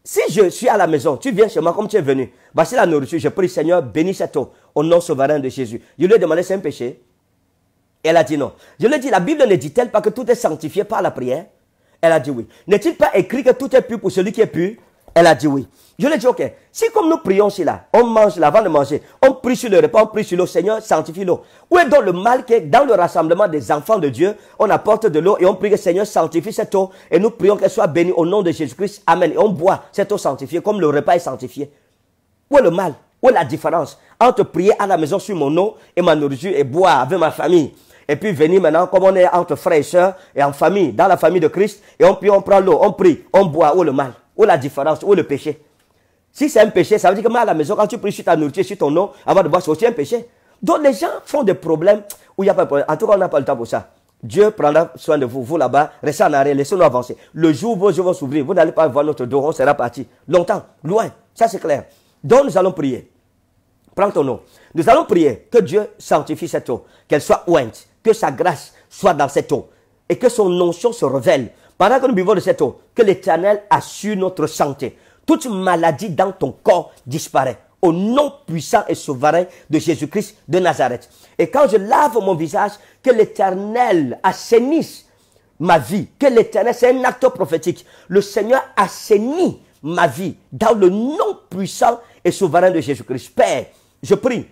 si je suis à la maison, tu viens chez moi comme tu es venu, voici la nourriture, je prie, Seigneur, bénis cette eau, au nom souverain de Jésus. Je lui ai demandé, c'est un péché elle a dit non. Je lui ai dit, la Bible ne dit-elle pas que tout est sanctifié par la prière Elle a dit oui. N'est-il pas écrit que tout est pur pour celui qui est pur Elle a dit oui. Je lui ai dit, ok, si comme nous prions là, on mange là, avant de manger, on prie sur le repas, on prie sur l'eau, Seigneur, sanctifie l'eau. Où est donc le mal que dans le rassemblement des enfants de Dieu, on apporte de l'eau et on prie que Seigneur sanctifie cette eau et nous prions qu'elle soit bénie au nom de Jésus-Christ. Amen. Et on boit cette eau sanctifiée comme le repas est sanctifié. Où est le mal Où est la différence entre prier à la maison sur mon eau et ma nourriture et boire avec ma famille et puis venir maintenant, comme on est entre frères et sœurs et en famille, dans la famille de Christ, et on, puis on prend l'eau, on prie, on boit, Où le mal, ou la différence, ou le péché. Si c'est un péché, ça veut dire que même à la maison, quand tu pries sur ta nourriture, sur ton eau, avant de boire, c'est aussi un péché. Donc les gens font des problèmes où il n'y a pas de problème. En tout cas, on n'a pas le temps pour ça. Dieu prendra soin de vous, vous là-bas, restez en arrêt, laissez-nous avancer. Le jour où vos yeux vont s'ouvrir, vous n'allez pas voir notre dos, on sera parti. Longtemps, loin, ça c'est clair. Donc nous allons prier. Prends ton eau. Nous allons prier que Dieu sanctifie cette eau, qu'elle soit ointe, que sa grâce soit dans cette eau et que son onction se révèle. Pendant que nous vivons de cette eau, que l'Éternel assure notre santé. Toute maladie dans ton corps disparaît au nom puissant et souverain de Jésus-Christ de Nazareth. Et quand je lave mon visage, que l'Éternel assainisse ma vie, que l'Éternel, c'est un acte prophétique, le Seigneur assainit ma vie dans le nom puissant et souverain de Jésus-Christ. Père, je prie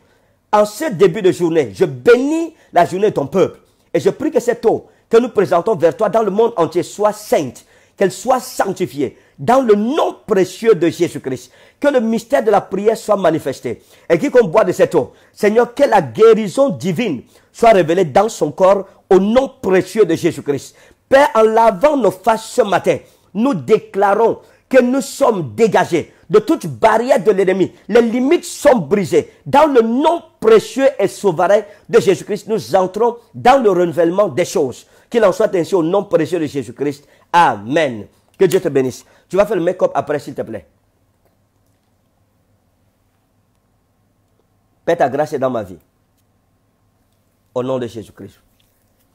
en ce début de journée, je bénis la journée de ton peuple. Et je prie que cette eau que nous présentons vers toi dans le monde entier soit sainte, qu'elle soit sanctifiée dans le nom précieux de Jésus-Christ. Que le mystère de la prière soit manifesté. Et quiconque boit de cette eau, Seigneur, que la guérison divine soit révélée dans son corps au nom précieux de Jésus-Christ. Père, en lavant nos faces ce matin, nous déclarons que nous sommes dégagés de toute barrière de l'ennemi. Les limites sont brisées. Dans le nom précieux et souverain de Jésus-Christ, nous entrons dans le renouvellement des choses. Qu'il en soit ainsi au nom précieux de Jésus-Christ. Amen. Que Dieu te bénisse. Tu vas faire le make-up après, s'il te plaît. Père, ta grâce est dans ma vie. Au nom de Jésus-Christ.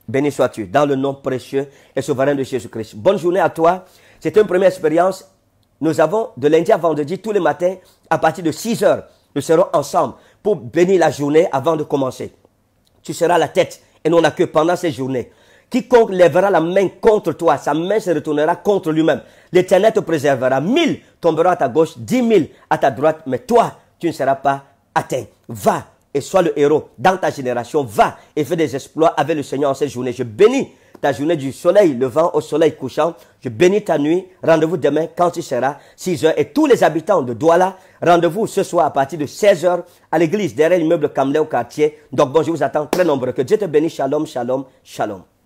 Béni sois-tu dans le nom précieux et souverain de Jésus-Christ. Bonne journée à toi. C'était une première expérience. Nous avons de lundi à vendredi, tous les matins, à partir de 6 heures, nous serons ensemble pour bénir la journée avant de commencer. Tu seras la tête et non la queue pendant ces journées. Quiconque lèvera la main contre toi, sa main se retournera contre lui-même. L'Éternel te préservera. Mille tomberont à ta gauche, dix mille à ta droite, mais toi, tu ne seras pas atteint. Va et sois le héros dans ta génération. Va et fais des exploits avec le Seigneur en ces journées. Je bénis ta journée du soleil levant au soleil couchant. Je bénis ta nuit. Rendez-vous demain quand il sera 6 heures. Et tous les habitants de Douala, rendez-vous ce soir à partir de 16 heures à l'église derrière l'immeuble Kamlé au quartier. Donc bon, je vous attends très nombreux. Que Dieu te bénisse. Shalom, shalom, shalom.